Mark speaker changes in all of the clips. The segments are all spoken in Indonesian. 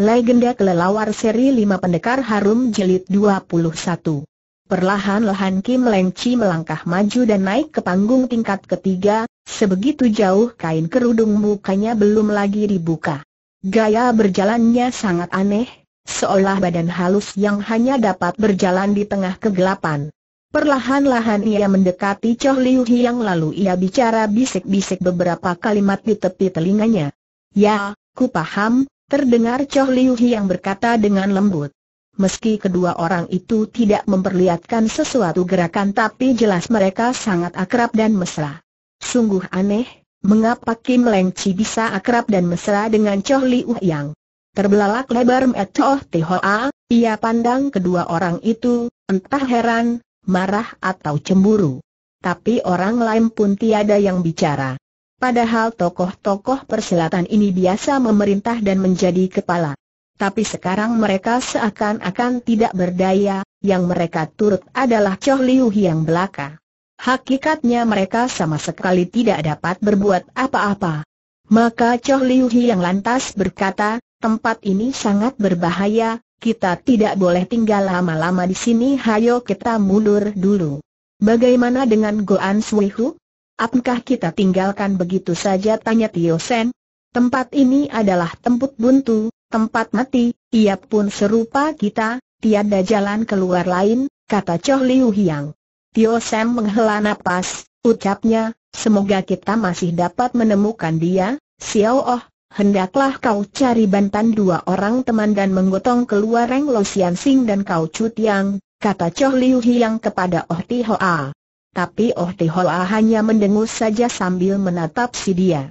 Speaker 1: Legenda Kelelawar Seri 5 Pendekar Harum Jelit 21 Perlahan-lahan Kim Leng Chi melangkah maju dan naik ke panggung tingkat ketiga, sebegitu jauh kain kerudung mukanya belum lagi dibuka. Gaya berjalannya sangat aneh, seolah badan halus yang hanya dapat berjalan di tengah kegelapan. Perlahan-lahan ia mendekati Choh Liu Hiang lalu ia bicara bisik-bisik beberapa kalimat di tepi telinganya. Ya, ku paham, Terdengar Choh Liu yang berkata dengan lembut. Meski kedua orang itu tidak memperlihatkan sesuatu gerakan tapi jelas mereka sangat akrab dan mesra. Sungguh aneh, mengapa Kim Leng Chi bisa akrab dan mesra dengan Choh Liu yang terbelalak lebar metoh Choh Hoa, ia pandang kedua orang itu, entah heran, marah atau cemburu. Tapi orang lain pun tiada yang bicara. Padahal tokoh-tokoh persilatan ini biasa memerintah dan menjadi kepala. Tapi sekarang mereka seakan-akan tidak berdaya, yang mereka turut adalah Choh Liu yang belaka. Hakikatnya mereka sama sekali tidak dapat berbuat apa-apa. Maka Choh Liu yang lantas berkata, tempat ini sangat berbahaya, kita tidak boleh tinggal lama-lama di sini hayo kita mundur dulu. Bagaimana dengan Goan Suihu? apakah kita tinggalkan begitu saja tanya Tio Sen? Tempat ini adalah tempat buntu, tempat mati, ia pun serupa kita, tiada jalan keluar lain, kata Choh Liu Hiang. Tio Sen menghela nafas. ucapnya, semoga kita masih dapat menemukan dia, Xiao Oh, hendaklah kau cari bantan dua orang teman dan menggotong keluar Reng Lo Xian Sing dan kau Chu Tiang, kata Choh Liu Hiang kepada Oh Ti Hoa. Tapi Oh Hoa hanya mendengus saja sambil menatap si dia.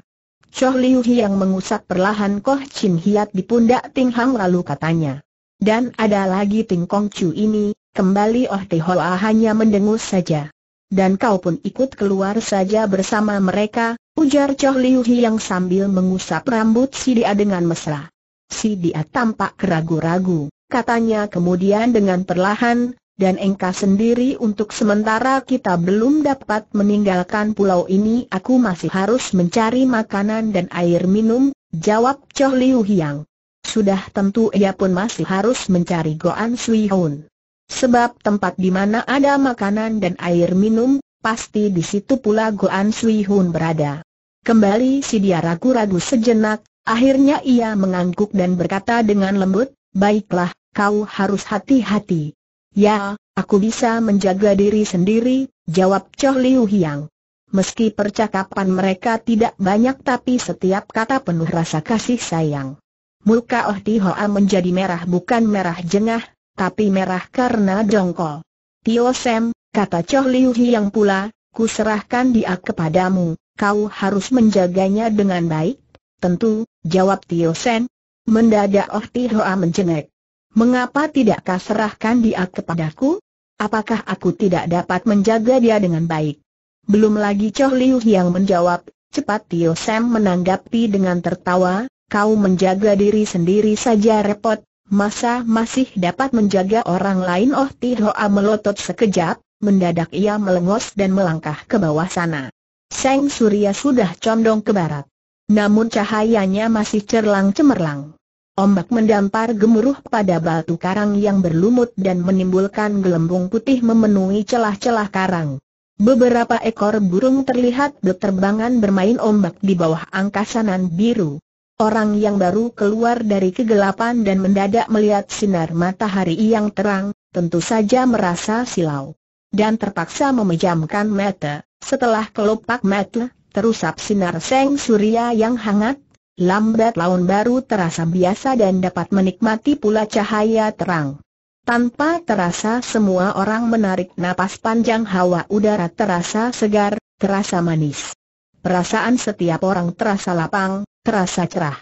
Speaker 1: Choh Liu yang mengusap perlahan Koh Chin Hiat di pundak Ting Hang lalu katanya. Dan ada lagi Ting Kong Chu ini, kembali Oh Hoa hanya mendengus saja. Dan kau pun ikut keluar saja bersama mereka, ujar Choh Liu yang sambil mengusap rambut si dia dengan mesra. Si dia tampak keragu-ragu, katanya kemudian dengan perlahan, dan engkau sendiri untuk sementara kita belum dapat meninggalkan pulau ini aku masih harus mencari makanan dan air minum, jawab Choh Liu Hiang. Sudah tentu ia pun masih harus mencari Goan Sui Hun. Sebab tempat di mana ada makanan dan air minum, pasti di situ pula Goan Sui Hun berada. Kembali si dia ragu-ragu sejenak, akhirnya ia mengangguk dan berkata dengan lembut, Baiklah, kau harus hati-hati. Ya, aku bisa menjaga diri sendiri, jawab Choh Liu Hiang. Meski percakapan mereka tidak banyak tapi setiap kata penuh rasa kasih sayang. Muka Oh Ti Hoa menjadi merah bukan merah jengah, tapi merah karena dongkol. Tio Sam, kata Choh Liu Hiang pula, ku serahkan dia kepadamu, kau harus menjaganya dengan baik. Tentu, jawab Tio Sen. Mendadak Oh Ti Hoa menjengek mengapa tidakkah serahkan dia kepadaku? Apakah aku tidak dapat menjaga dia dengan baik? Belum lagi Choh Liu yang menjawab, cepat Tio Sam menanggapi dengan tertawa, kau menjaga diri sendiri saja repot, masa masih dapat menjaga orang lain Oh Tihoa melotot sekejap, mendadak ia melengos dan melangkah ke bawah sana. Seng Surya sudah condong ke barat. Namun cahayanya masih cerlang cemerlang. Ombak mendampar gemuruh pada batu karang yang berlumut dan menimbulkan gelembung putih memenuhi celah-celah karang. Beberapa ekor burung terlihat berterbangan bermain ombak di bawah angkasanan biru. Orang yang baru keluar dari kegelapan dan mendadak melihat sinar matahari yang terang, tentu saja merasa silau. Dan terpaksa memejamkan mata, setelah kelopak mata, terusap sinar seng surya yang hangat, lambat laun baru terasa biasa dan dapat menikmati pula cahaya terang. Tanpa terasa semua orang menarik napas panjang hawa udara terasa segar, terasa manis. Perasaan setiap orang terasa lapang, terasa cerah.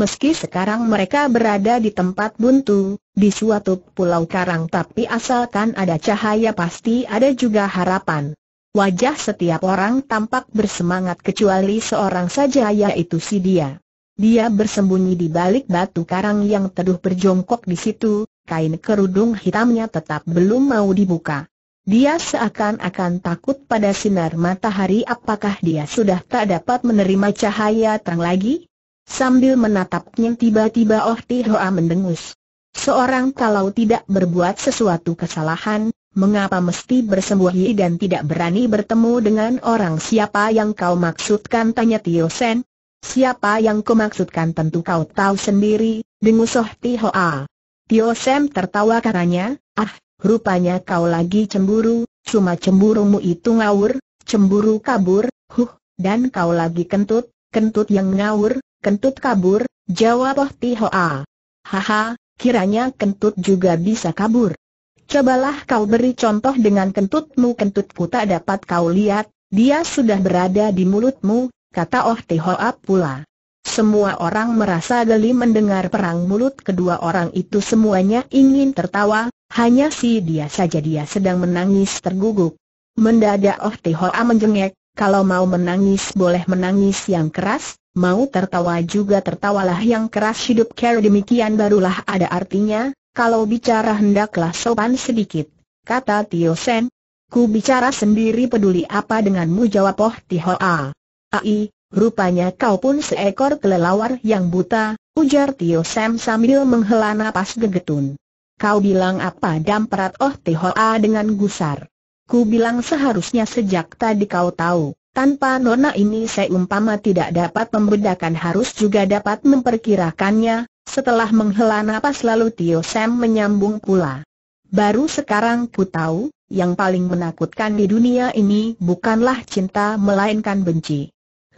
Speaker 1: Meski sekarang mereka berada di tempat buntu, di suatu pulau karang tapi asalkan ada cahaya pasti ada juga harapan. Wajah setiap orang tampak bersemangat kecuali seorang saja yaitu si dia. Dia bersembunyi di balik batu karang yang teduh berjongkok di situ, kain kerudung hitamnya tetap belum mau dibuka. Dia seakan-akan takut pada sinar matahari apakah dia sudah tak dapat menerima cahaya terang lagi? Sambil menatapnya tiba-tiba Oh Tihoa mendengus. Seorang kalau tidak berbuat sesuatu kesalahan, mengapa mesti bersembunyi dan tidak berani bertemu dengan orang siapa yang kau maksudkan tanya Tio Sen? Siapa yang kau maksudkan tentu kau tahu sendiri, dengusoh Soh Tihoa. Tio Sam tertawa karanya, ah, rupanya kau lagi cemburu, cuma cemburumu itu ngawur, cemburu kabur, huh, dan kau lagi kentut, kentut yang ngawur, kentut kabur, jawab Oh Tihoa. Haha, kiranya kentut juga bisa kabur. Cobalah kau beri contoh dengan kentutmu kentutku tak dapat kau lihat, dia sudah berada di mulutmu, kata Oh Tihoap pula. Semua orang merasa geli mendengar perang mulut kedua orang itu semuanya ingin tertawa, hanya si dia saja dia sedang menangis terguguk. Mendadak Oh Tihoa menjengek, kalau mau menangis boleh menangis yang keras, mau tertawa juga tertawalah yang keras hidup care demikian barulah ada artinya, kalau bicara hendaklah sopan sedikit, kata Tio Sen. Ku bicara sendiri peduli apa denganmu jawab Oh Tihoa. Ai, rupanya kau pun seekor kelelawar yang buta, ujar Tio Sam sambil menghela napas gegetun. Kau bilang apa damperat Oh Tihoa dengan gusar. Ku bilang seharusnya sejak tadi kau tahu, tanpa nona ini saya umpama tidak dapat membedakan harus juga dapat memperkirakannya, setelah menghela napas lalu Tio Sam menyambung pula. Baru sekarang ku tahu, yang paling menakutkan di dunia ini bukanlah cinta melainkan benci.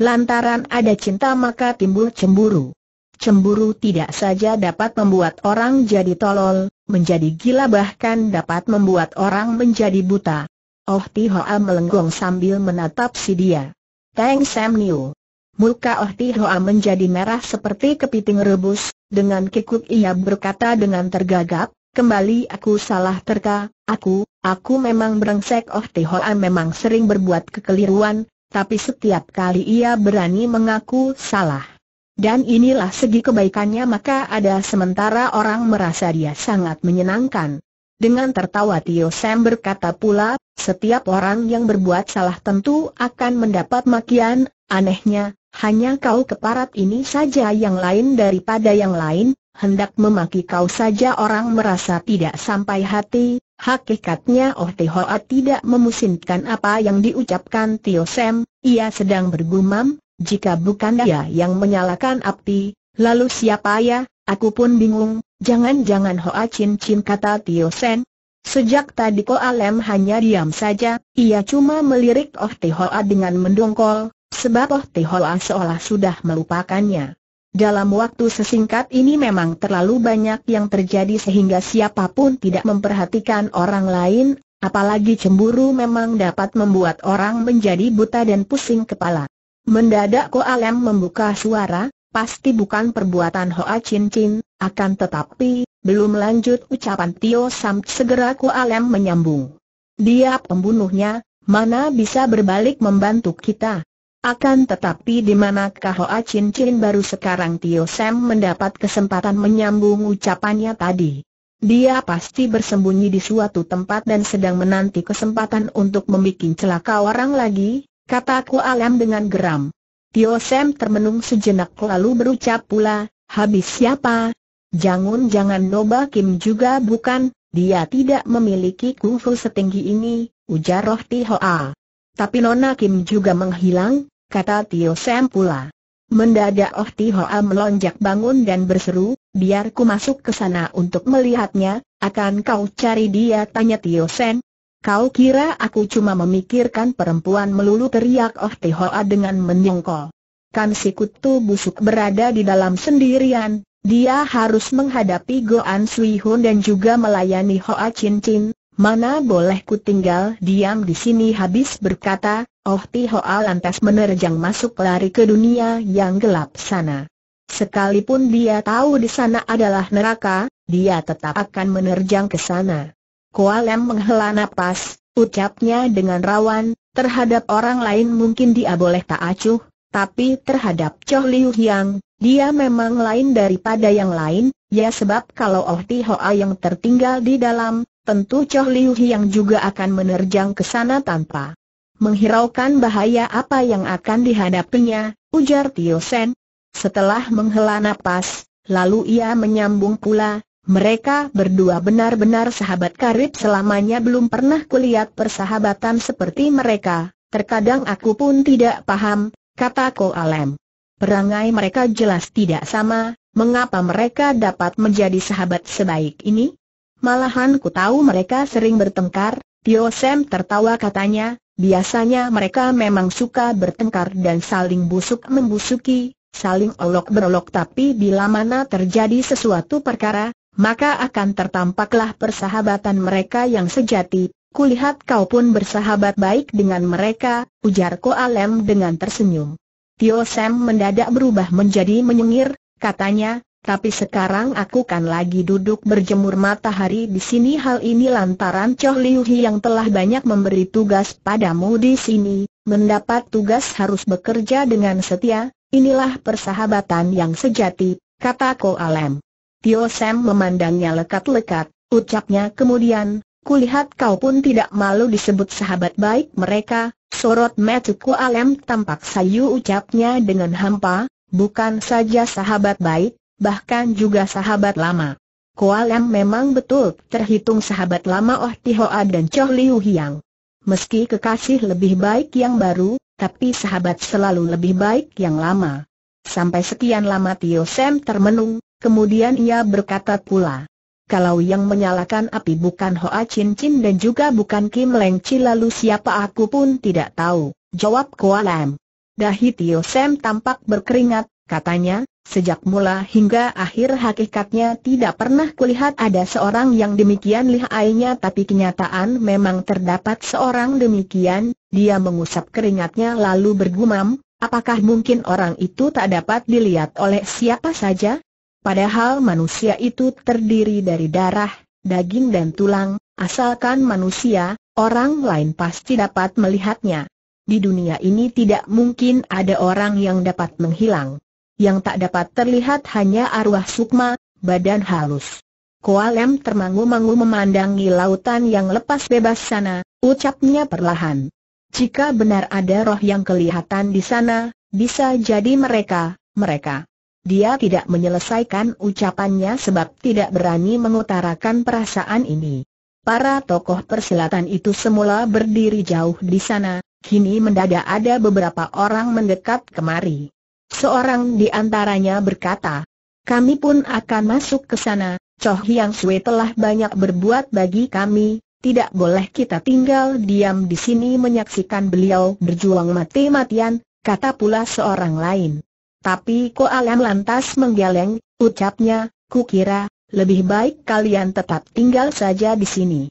Speaker 1: Lantaran ada cinta maka timbul cemburu. Cemburu tidak saja dapat membuat orang jadi tolol, menjadi gila bahkan dapat membuat orang menjadi buta. Oh Tihoa melenggong sambil menatap si dia. Teng Sam Niu. Muka Oh Tihoa menjadi merah seperti kepiting rebus, dengan kikuk ia berkata dengan tergagap, Kembali aku salah terka, aku, aku memang berengsek Oh Tihoa memang sering berbuat kekeliruan, tapi setiap kali ia berani mengaku salah. Dan inilah segi kebaikannya maka ada sementara orang merasa dia sangat menyenangkan. Dengan tertawa Tio Sam berkata pula, setiap orang yang berbuat salah tentu akan mendapat makian, anehnya, hanya kau keparat ini saja yang lain daripada yang lain, hendak memaki kau saja orang merasa tidak sampai hati, hakikatnya Oh Hoa tidak memusinkan apa yang diucapkan Tio Sam, ia sedang bergumam, jika bukan dia yang menyalakan api, lalu siapa ya, aku pun bingung, jangan-jangan Hoa Chin Chin kata Tio Sam, Sejak tadi Ko Alem hanya diam saja, ia cuma melirik Oh Tehoa dengan mendongkol, sebab Oh Tehoa seolah sudah melupakannya. Dalam waktu sesingkat ini memang terlalu banyak yang terjadi sehingga siapapun tidak memperhatikan orang lain, apalagi cemburu memang dapat membuat orang menjadi buta dan pusing kepala. Mendadak Ko Alem membuka suara, pasti bukan perbuatan Hoa Chin Chin, akan tetapi, belum lanjut ucapan Tio Sam segera Ko Alem menyambung. Dia pembunuhnya, mana bisa berbalik membantu kita? Akan tetapi di manakah Hoa Chin Chin baru sekarang Tio Sam mendapat kesempatan menyambung ucapannya tadi. Dia pasti bersembunyi di suatu tempat dan sedang menanti kesempatan untuk membuat celaka orang lagi, kataku Ku Alam dengan geram. Tio Sam termenung sejenak lalu berucap pula, habis siapa? Jangan-jangan Noba Kim juga bukan, dia tidak memiliki kungfu setinggi ini, ujar Roh Tihoa. Tapi Nona Kim juga menghilang, kata Tio Sam pula. Mendadak Oh Tihoa melonjak bangun dan berseru, biar ku masuk ke sana untuk melihatnya, akan kau cari dia tanya Tio Sen. Kau kira aku cuma memikirkan perempuan melulu teriak Oh Tihoa dengan menyongkol. Kan si kutu busuk berada di dalam sendirian, dia harus menghadapi Goan Sui Hun dan juga melayani Hoa Chin Chin, mana boleh ku tinggal diam di sini habis berkata, Oh Tihoa lantas menerjang masuk lari ke dunia yang gelap sana. Sekalipun dia tahu di sana adalah neraka, dia tetap akan menerjang ke sana. Koalem menghela napas, ucapnya dengan rawan, terhadap orang lain mungkin dia boleh tak acuh, tapi terhadap Choh Liu Hyang, dia memang lain daripada yang lain, ya sebab kalau Oh Tihoa yang tertinggal di dalam, tentu Choh Liu Hyang juga akan menerjang ke sana tanpa menghiraukan bahaya apa yang akan dihadapinya, ujar Tio Sen. Setelah menghela napas, lalu ia menyambung pula, mereka berdua benar-benar sahabat karib selamanya belum pernah kulihat persahabatan seperti mereka, terkadang aku pun tidak paham, kata Ko Alem. Perangai mereka jelas tidak sama, mengapa mereka dapat menjadi sahabat sebaik ini? Malahan ku tahu mereka sering bertengkar, Tio Sam tertawa katanya, Biasanya mereka memang suka bertengkar dan saling busuk-membusuki, saling olok-berolok tapi bila mana terjadi sesuatu perkara, maka akan tertampaklah persahabatan mereka yang sejati. Kulihat kau pun bersahabat baik dengan mereka, ujar Ko Alem dengan tersenyum. Tio Sam mendadak berubah menjadi menyengir, katanya, tapi sekarang aku kan lagi duduk berjemur matahari di sini hal ini lantaran Choh Liu Hi yang telah banyak memberi tugas padamu di sini, mendapat tugas harus bekerja dengan setia, inilah persahabatan yang sejati, kata Ko Alem. Tio Sam memandangnya lekat-lekat, ucapnya kemudian, kulihat kau pun tidak malu disebut sahabat baik mereka, sorot metu Ko Alem tampak sayu ucapnya dengan hampa, bukan saja sahabat baik, bahkan juga sahabat lama. Koalem memang betul terhitung sahabat lama Oh Tihoa dan Choh Liu Hiang. Meski kekasih lebih baik yang baru, tapi sahabat selalu lebih baik yang lama. Sampai sekian lama Tio Sam termenung, kemudian ia berkata pula. Kalau yang menyalakan api bukan Hoa Chin Chin dan juga bukan Kim Leng Chi lalu siapa aku pun tidak tahu, jawab Koalem. Dahi Tio Sam tampak berkeringat, Katanya, sejak mula hingga akhir hakikatnya tidak pernah kulihat ada seorang yang demikian lihainya tapi kenyataan memang terdapat seorang demikian, dia mengusap keringatnya lalu bergumam, apakah mungkin orang itu tak dapat dilihat oleh siapa saja? Padahal manusia itu terdiri dari darah, daging dan tulang, asalkan manusia, orang lain pasti dapat melihatnya. Di dunia ini tidak mungkin ada orang yang dapat menghilang yang tak dapat terlihat hanya arwah sukma, badan halus. Koalem termangu-mangu memandangi lautan yang lepas bebas sana, ucapnya perlahan. Jika benar ada roh yang kelihatan di sana, bisa jadi mereka, mereka. Dia tidak menyelesaikan ucapannya sebab tidak berani mengutarakan perasaan ini. Para tokoh persilatan itu semula berdiri jauh di sana, kini mendadak ada beberapa orang mendekat kemari. Seorang di antaranya berkata, kami pun akan masuk ke sana, Choh Yang Sui telah banyak berbuat bagi kami, tidak boleh kita tinggal diam di sini menyaksikan beliau berjuang mati-matian, kata pula seorang lain. Tapi Ko Alam lantas menggeleng, ucapnya, kukira, lebih baik kalian tetap tinggal saja di sini.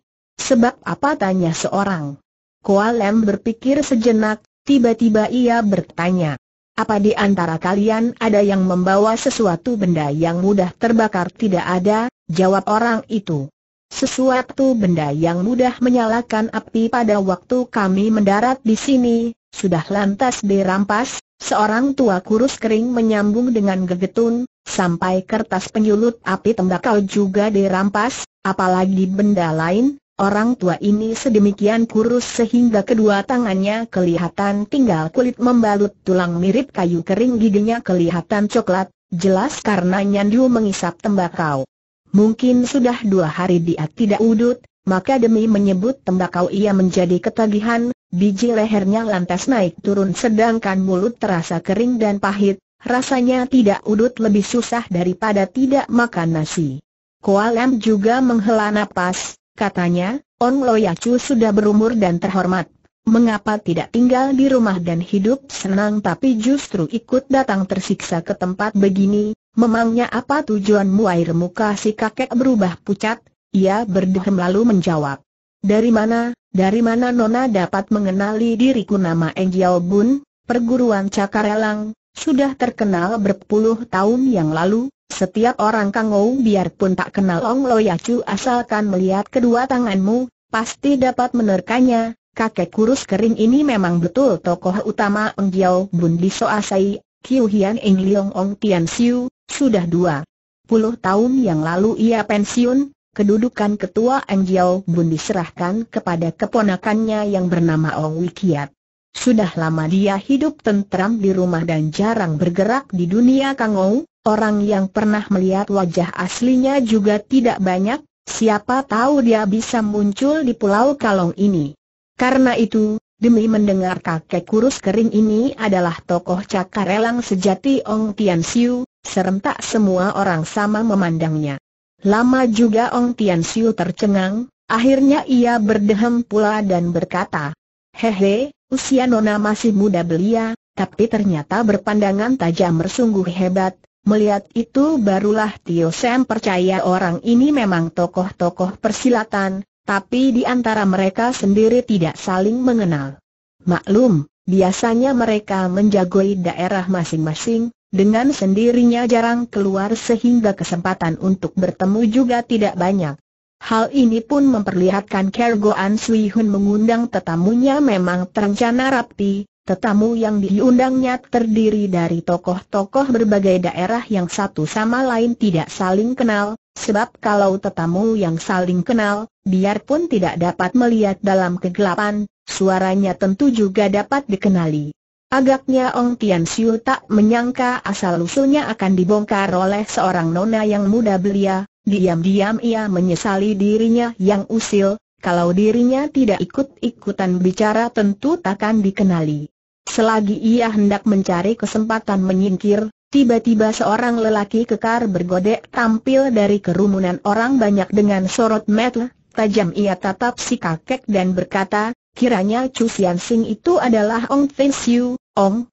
Speaker 1: Sebab apa tanya seorang? Ko Alam berpikir sejenak, tiba-tiba ia bertanya, apa di antara kalian ada yang membawa sesuatu benda yang mudah terbakar? Tidak ada, jawab orang itu. Sesuatu benda yang mudah menyalakan api pada waktu kami mendarat di sini, sudah lantas dirampas, seorang tua kurus kering menyambung dengan gegetun, sampai kertas penyulut api tembakau juga dirampas, apalagi benda lain, Orang tua ini sedemikian kurus sehingga kedua tangannya kelihatan tinggal kulit membalut tulang mirip kayu kering giginya kelihatan coklat, jelas karena Nyandu mengisap tembakau. Mungkin sudah dua hari dia tidak udut, maka demi menyebut tembakau ia menjadi ketagihan, biji lehernya lantas naik turun sedangkan mulut terasa kering dan pahit, rasanya tidak udut lebih susah daripada tidak makan nasi. Koalam juga menghela napas, Katanya, On Loyacu sudah berumur dan terhormat. Mengapa tidak tinggal di rumah dan hidup senang tapi justru ikut datang tersiksa ke tempat begini? Memangnya apa tujuanmu air muka si kakek berubah pucat? Ia berdehem lalu menjawab. Dari mana, dari mana Nona dapat mengenali diriku nama Eng Bun, perguruan Cakarelang, sudah terkenal berpuluh tahun yang lalu, setiap orang Ou biarpun tak kenal Ong Loyacu asalkan melihat kedua tanganmu, pasti dapat menerkanya. Kakek kurus kering ini memang betul tokoh utama Ong Jiao Bun di Soasai, Kiu Hian Eng Liong Ong Tian Siu, sudah dua puluh tahun yang lalu ia pensiun, kedudukan ketua Ong Jiao Bun diserahkan kepada keponakannya yang bernama Ong Wikiat. Sudah lama dia hidup tentram di rumah dan jarang bergerak di dunia Kangou, orang yang pernah melihat wajah aslinya juga tidak banyak, siapa tahu dia bisa muncul di Pulau Kalong ini. Karena itu, demi mendengar kakek kurus kering ini adalah tokoh cakarelang sejati Ong Tian Siu, serentak semua orang sama memandangnya. Lama juga Ong Tian Siu tercengang, akhirnya ia berdehem pula dan berkata, Hehe, usia Nona masih muda belia, tapi ternyata berpandangan tajam bersungguh hebat. Melihat itu barulah Tio Sam percaya orang ini memang tokoh-tokoh persilatan, tapi di antara mereka sendiri tidak saling mengenal. Maklum, biasanya mereka menjagoi daerah masing-masing, dengan sendirinya jarang keluar sehingga kesempatan untuk bertemu juga tidak banyak. Hal ini pun memperlihatkan Kergoan Sui Hun mengundang tetamunya memang terencana rapi, tetamu yang diundangnya terdiri dari tokoh-tokoh berbagai daerah yang satu sama lain tidak saling kenal, sebab kalau tetamu yang saling kenal, biarpun tidak dapat melihat dalam kegelapan, suaranya tentu juga dapat dikenali. Agaknya Ong Tian Siu tak menyangka asal-usulnya akan dibongkar oleh seorang nona yang muda belia, Diam-diam ia menyesali dirinya yang usil, kalau dirinya tidak ikut-ikutan bicara tentu takkan dikenali. Selagi ia hendak mencari kesempatan menyingkir, tiba-tiba seorang lelaki kekar bergodek tampil dari kerumunan orang banyak dengan sorot mata tajam ia tatap si kakek dan berkata, kiranya Chu Sian Sing itu adalah Ong Thin Siu, Ong.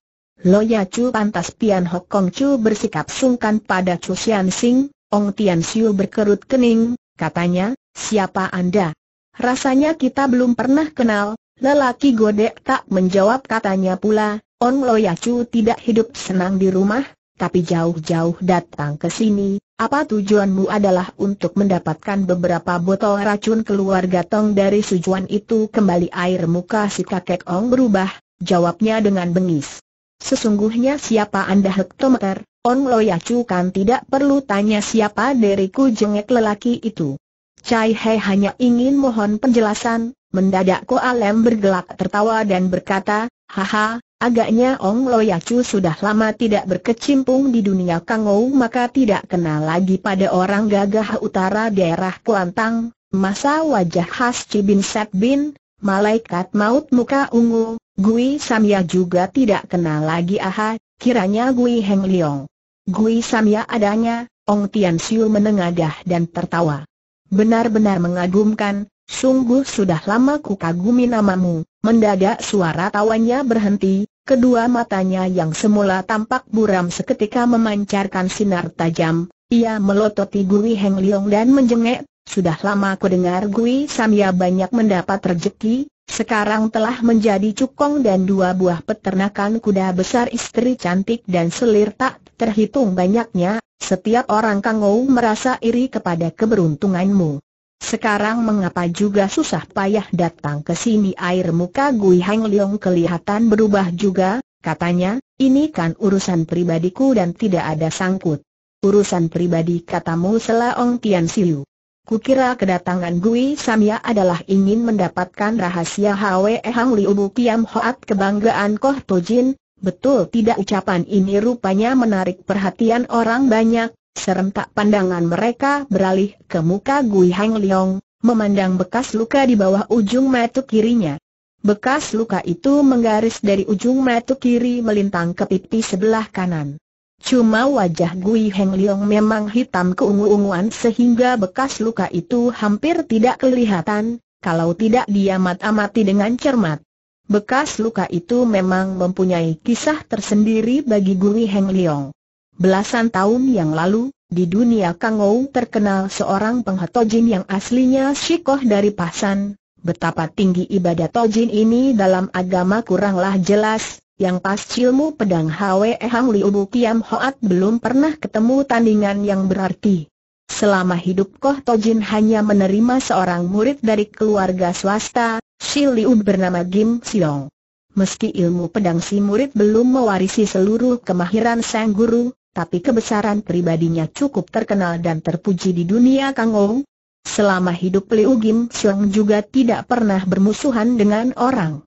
Speaker 1: ya Chu pantas Pian Hok Kong Chu bersikap sungkan pada Chu Sian Sing, Ong Tian Siu berkerut kening, katanya, siapa Anda? Rasanya kita belum pernah kenal, lelaki godek tak menjawab katanya pula, Ong Loyacu tidak hidup senang di rumah, tapi jauh-jauh datang ke sini, apa tujuanmu adalah untuk mendapatkan beberapa botol racun keluarga Tong dari sujuan itu kembali air muka si kakek Ong berubah, jawabnya dengan bengis. Sesungguhnya siapa Anda hektometer, On Loyacu kan tidak perlu tanya siapa diriku jengek lelaki itu. Cai He hanya ingin mohon penjelasan, mendadak Ko Alem bergelak tertawa dan berkata, Haha, agaknya Ong Loyacu sudah lama tidak berkecimpung di dunia Kangou maka tidak kenal lagi pada orang gagah utara daerah Kuantang, masa wajah khas Cibin Set Bin, malaikat maut muka ungu, Gui samya juga tidak kenal lagi aha, kiranya Gui Heng Leong. Gui Samya adanya, Ong Tian Siu menengadah dan tertawa. Benar-benar mengagumkan, sungguh sudah lama ku kagumi namamu, mendadak suara tawanya berhenti, kedua matanya yang semula tampak buram seketika memancarkan sinar tajam, ia melototi Gui Heng Leong dan menjengek, sudah lama ku dengar Gui Samya banyak mendapat rejeki, sekarang telah menjadi cukong dan dua buah peternakan kuda besar istri cantik dan selir tak terhitung banyaknya, setiap orang kangou merasa iri kepada keberuntunganmu. Sekarang mengapa juga susah payah datang ke sini air muka Gui Hang Leong kelihatan berubah juga, katanya, ini kan urusan pribadiku dan tidak ada sangkut. Urusan pribadi katamu Selaong Tian Siu. Kukira kedatangan Gui Samia adalah ingin mendapatkan rahasia Hwe Hang Liu Bu Kiam Hoat kebanggaan Koh Tojin, betul tidak ucapan ini rupanya menarik perhatian orang banyak, serentak pandangan mereka beralih ke muka Gui Hang Leong, memandang bekas luka di bawah ujung mata kirinya. Bekas luka itu menggaris dari ujung mata kiri melintang ke pipi sebelah kanan. Cuma wajah Gui Heng Leong memang hitam keungu-unguan sehingga bekas luka itu hampir tidak kelihatan, kalau tidak dia mat-amati dengan cermat. Bekas luka itu memang mempunyai kisah tersendiri bagi Gui Heng Leong. Belasan tahun yang lalu, di dunia Kangou terkenal seorang penghatojin yang aslinya Shikoh dari Pasan, betapa tinggi ibadah tojin ini dalam agama kuranglah jelas, yang pas ilmu pedang Hwe Hang Liu Bu Kiam Hoat belum pernah ketemu tandingan yang berarti. Selama hidup Koh Tojin hanya menerima seorang murid dari keluarga swasta, Si Liu bernama Gim Siong. Meski ilmu pedang si murid belum mewarisi seluruh kemahiran sang guru, tapi kebesaran pribadinya cukup terkenal dan terpuji di dunia Kangou. Selama hidup Liu Gim Siong juga tidak pernah bermusuhan dengan orang.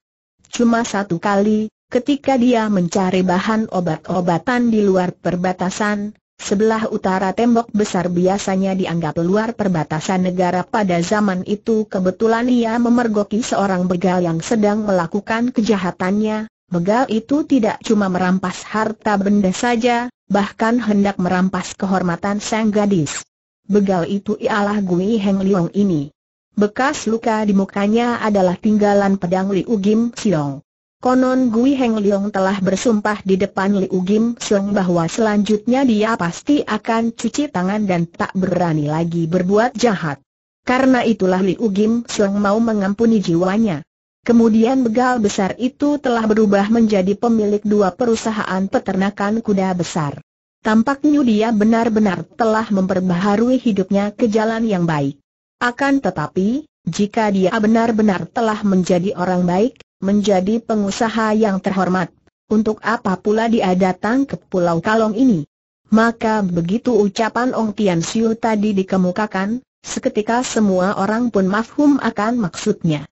Speaker 1: Cuma satu kali, Ketika dia mencari bahan obat-obatan di luar perbatasan, Sebelah utara tembok besar biasanya dianggap luar perbatasan negara pada zaman itu kebetulan ia memergoki seorang begal yang sedang melakukan kejahatannya. Begal itu tidak cuma merampas harta benda saja, bahkan hendak merampas kehormatan sang gadis. Begal itu ialah Gui Heng Liong ini. Bekas luka di mukanya adalah tinggalan pedang Liu Gim Siong. Konon Gui Heng Leong telah bersumpah di depan Liu Gim Sung bahwa selanjutnya dia pasti akan cuci tangan dan tak berani lagi berbuat jahat. Karena itulah Liu Gim Sung mau mengampuni jiwanya. Kemudian begal besar itu telah berubah menjadi pemilik dua perusahaan peternakan kuda besar. Tampaknya dia benar-benar telah memperbaharui hidupnya ke jalan yang baik. Akan tetapi, jika dia benar-benar telah menjadi orang baik, menjadi pengusaha yang terhormat. Untuk apa pula dia datang ke Pulau Kalong ini? Maka begitu ucapan Ong Tian Siu tadi dikemukakan, seketika semua orang pun mafhum akan maksudnya.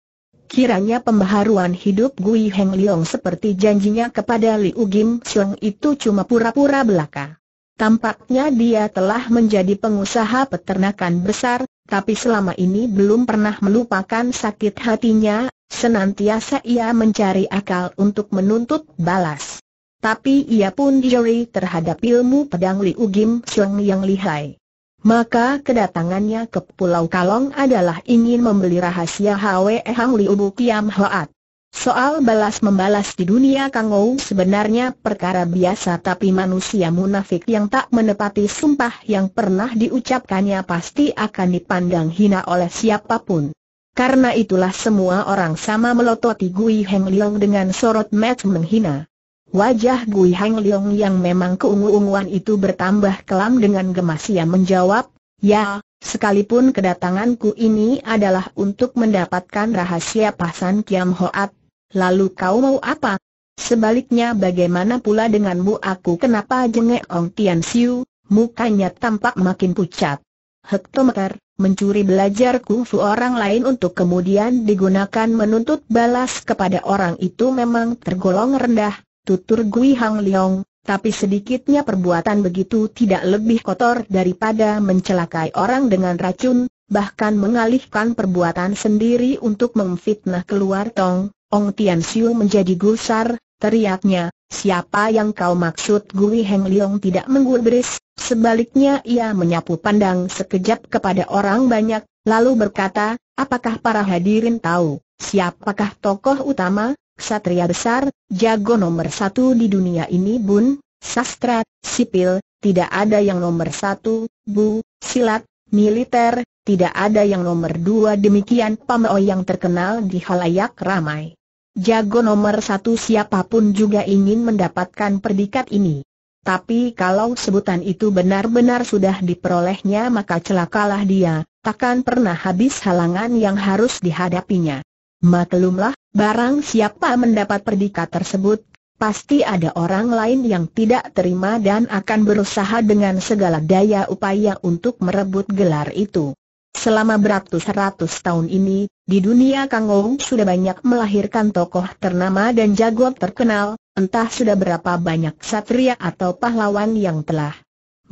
Speaker 1: Kiranya pembaharuan hidup Gui Heng Leong seperti janjinya kepada Liu Gim Siong itu cuma pura-pura belaka. Tampaknya dia telah menjadi pengusaha peternakan besar, tapi selama ini belum pernah melupakan sakit hatinya, senantiasa ia mencari akal untuk menuntut balas. Tapi ia pun jeli terhadap ilmu pedang Liu Gim yang lihai. Maka kedatangannya ke Pulau Kalong adalah ingin membeli rahasia Hwe Hang Liu Bu Kiam Hoat. Soal balas-membalas di dunia Kangou sebenarnya perkara biasa tapi manusia munafik yang tak menepati sumpah yang pernah diucapkannya pasti akan dipandang hina oleh siapapun. Karena itulah semua orang sama melototi Gui Heng Leong dengan sorot mat menghina. Wajah Gui Heng Leong yang memang keungu-unguan itu bertambah kelam dengan gemas ia menjawab, Ya, sekalipun kedatanganku ini adalah untuk mendapatkan rahasia pasan Kiam Hoat, Lalu kau mau apa? Sebaliknya bagaimana pula denganmu aku kenapa jengek Ong Tian Siu, mukanya tampak makin pucat. Hektometer, mencuri belajar kungfu orang lain untuk kemudian digunakan menuntut balas kepada orang itu memang tergolong rendah, tutur Gui Hang Leong, tapi sedikitnya perbuatan begitu tidak lebih kotor daripada mencelakai orang dengan racun, bahkan mengalihkan perbuatan sendiri untuk memfitnah keluar tong, Ong Tian Siu menjadi gusar, teriaknya, siapa yang kau maksud Gui Heng Leong tidak menggubris, sebaliknya ia menyapu pandang sekejap kepada orang banyak, lalu berkata, apakah para hadirin tahu, siapakah tokoh utama, ksatria besar, jago nomor satu di dunia ini bun, sastra, sipil, tidak ada yang nomor satu, bu, silat, militer, tidak ada yang nomor dua demikian Pameo yang terkenal di halayak ramai. Jago nomor satu siapapun juga ingin mendapatkan predikat ini. Tapi kalau sebutan itu benar-benar sudah diperolehnya maka celakalah dia, takkan pernah habis halangan yang harus dihadapinya. Maklumlah, barang siapa mendapat predikat tersebut, pasti ada orang lain yang tidak terima dan akan berusaha dengan segala daya upaya untuk merebut gelar itu. Selama beratus-ratus tahun ini, di dunia Kang Ong sudah banyak melahirkan tokoh ternama dan jago terkenal, entah sudah berapa banyak satria atau pahlawan yang telah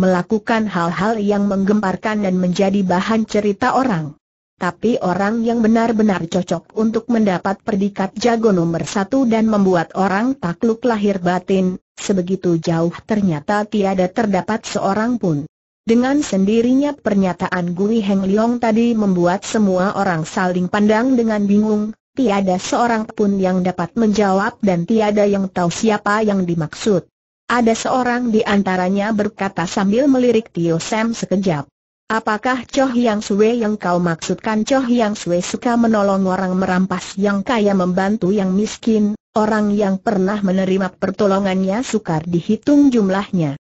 Speaker 1: melakukan hal-hal yang menggemparkan dan menjadi bahan cerita orang. Tapi orang yang benar-benar cocok untuk mendapat predikat jago nomor satu dan membuat orang takluk lahir batin, sebegitu jauh ternyata tiada terdapat seorang pun. Dengan sendirinya pernyataan Gui Heng Leong tadi membuat semua orang saling pandang dengan bingung, tiada seorang pun yang dapat menjawab dan tiada yang tahu siapa yang dimaksud. Ada seorang di antaranya berkata sambil melirik Tio Sam sekejap. Apakah Choh Yang Sui yang kau maksudkan Choh Yang Sui suka menolong orang merampas yang kaya membantu yang miskin, orang yang pernah menerima pertolongannya sukar dihitung jumlahnya.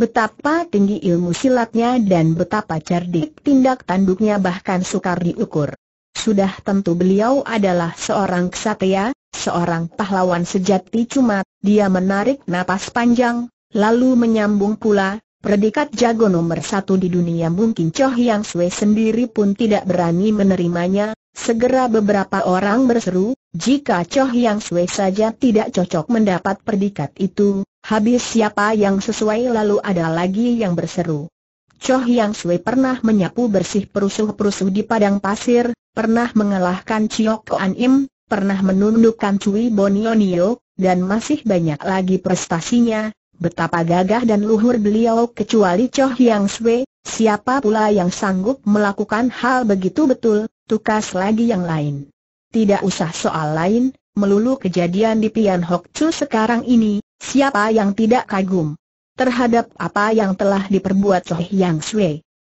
Speaker 1: Betapa tinggi ilmu silatnya dan betapa cerdik tindak tanduknya bahkan sukar diukur. Sudah tentu beliau adalah seorang kesatria, seorang pahlawan sejati cuma, dia menarik napas panjang, lalu menyambung pula, predikat jago nomor satu di dunia mungkin Choh Yang Sui sendiri pun tidak berani menerimanya, segera beberapa orang berseru, jika Choh Yang Sui saja tidak cocok mendapat predikat itu, Habis siapa yang sesuai lalu ada lagi yang berseru. Choh Yang Sui pernah menyapu bersih perusuh-perusuh di padang pasir, pernah mengalahkan Chiok Koan Im, pernah menundukkan Cui Bonionio, dan masih banyak lagi prestasinya, betapa gagah dan luhur beliau kecuali Choh Yang Sui, siapa pula yang sanggup melakukan hal begitu betul, tukas lagi yang lain. Tidak usah soal lain, melulu kejadian di Pian Hok Chu sekarang ini, Siapa yang tidak kagum terhadap apa yang telah diperbuat Choi Yang Sui?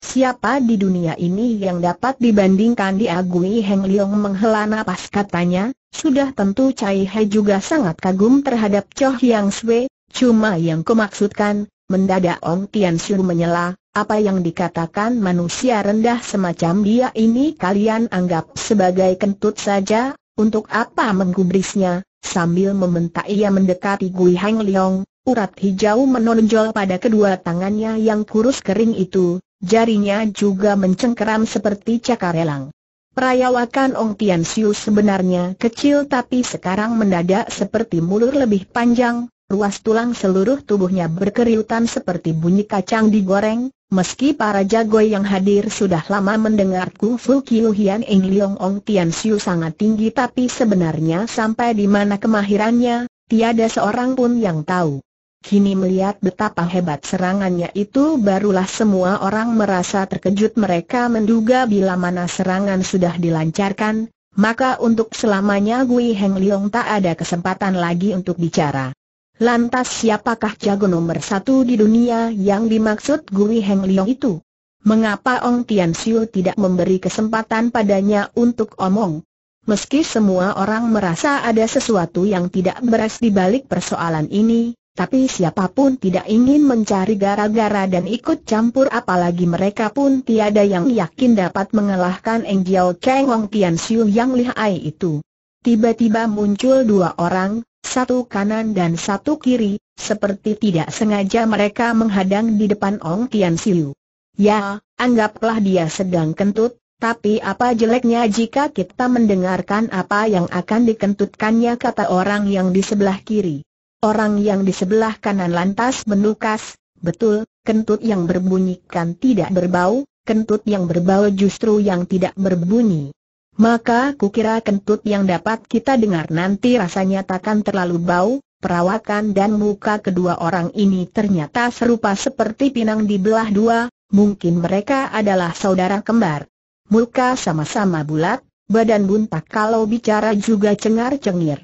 Speaker 1: Siapa di dunia ini yang dapat dibandingkan diagui Heng Liong menghela nafas katanya, sudah tentu Cai He juga sangat kagum terhadap Choi Yang Sui, cuma yang kumaksudkan, mendadak Ong Tian Siu menyela, apa yang dikatakan manusia rendah semacam dia ini kalian anggap sebagai kentut saja, untuk apa menggubrisnya, Sambil membentak ia mendekati Gui Hang Leong, urat hijau menonjol pada kedua tangannya yang kurus kering itu, jarinya juga mencengkeram seperti cakar elang. Perayawakan Ong Tian Siu sebenarnya kecil tapi sekarang mendadak seperti mulur lebih panjang, Ruas tulang seluruh tubuhnya berkeriutan seperti bunyi kacang digoreng, meski para jago yang hadir sudah lama mendengar Fu Kiu Hian Eng Leong Ong Tian Siu sangat tinggi tapi sebenarnya sampai di mana kemahirannya, tiada seorang pun yang tahu. Kini melihat betapa hebat serangannya itu barulah semua orang merasa terkejut mereka menduga bila mana serangan sudah dilancarkan, maka untuk selamanya Gui Heng Leong tak ada kesempatan lagi untuk bicara. Lantas siapakah jago nomor satu di dunia yang dimaksud Gui Heng Liong itu? Mengapa Ong Tian Siu tidak memberi kesempatan padanya untuk omong? Meski semua orang merasa ada sesuatu yang tidak beres di balik persoalan ini, tapi siapapun tidak ingin mencari gara-gara dan ikut campur apalagi mereka pun tiada yang yakin dapat mengalahkan Eng Jiao Cheng Ong Tian Siu yang lihai itu. Tiba-tiba muncul dua orang, satu kanan dan satu kiri, seperti tidak sengaja mereka menghadang di depan Ong Tian Siu. Ya, anggaplah dia sedang kentut, tapi apa jeleknya jika kita mendengarkan apa yang akan dikentutkannya kata orang yang di sebelah kiri. Orang yang di sebelah kanan lantas menukas, betul, kentut yang berbunyikan tidak berbau, kentut yang berbau justru yang tidak berbunyi. Maka kukira kentut yang dapat kita dengar nanti rasanya takkan terlalu bau, perawakan dan muka kedua orang ini ternyata serupa seperti pinang di belah dua, mungkin mereka adalah saudara kembar. Muka sama-sama bulat, badan buntak kalau bicara juga cengar-cengir.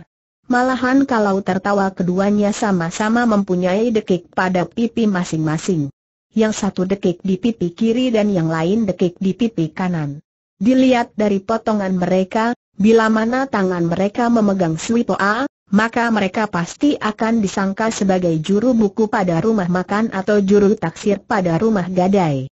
Speaker 1: Malahan kalau tertawa keduanya sama-sama mempunyai dekik pada pipi masing-masing. Yang satu dekik di pipi kiri dan yang lain dekik di pipi kanan. Dilihat dari potongan mereka, bila mana tangan mereka memegang Suipoa, maka mereka pasti akan disangka sebagai juru buku pada rumah makan atau juru taksir pada rumah gadai.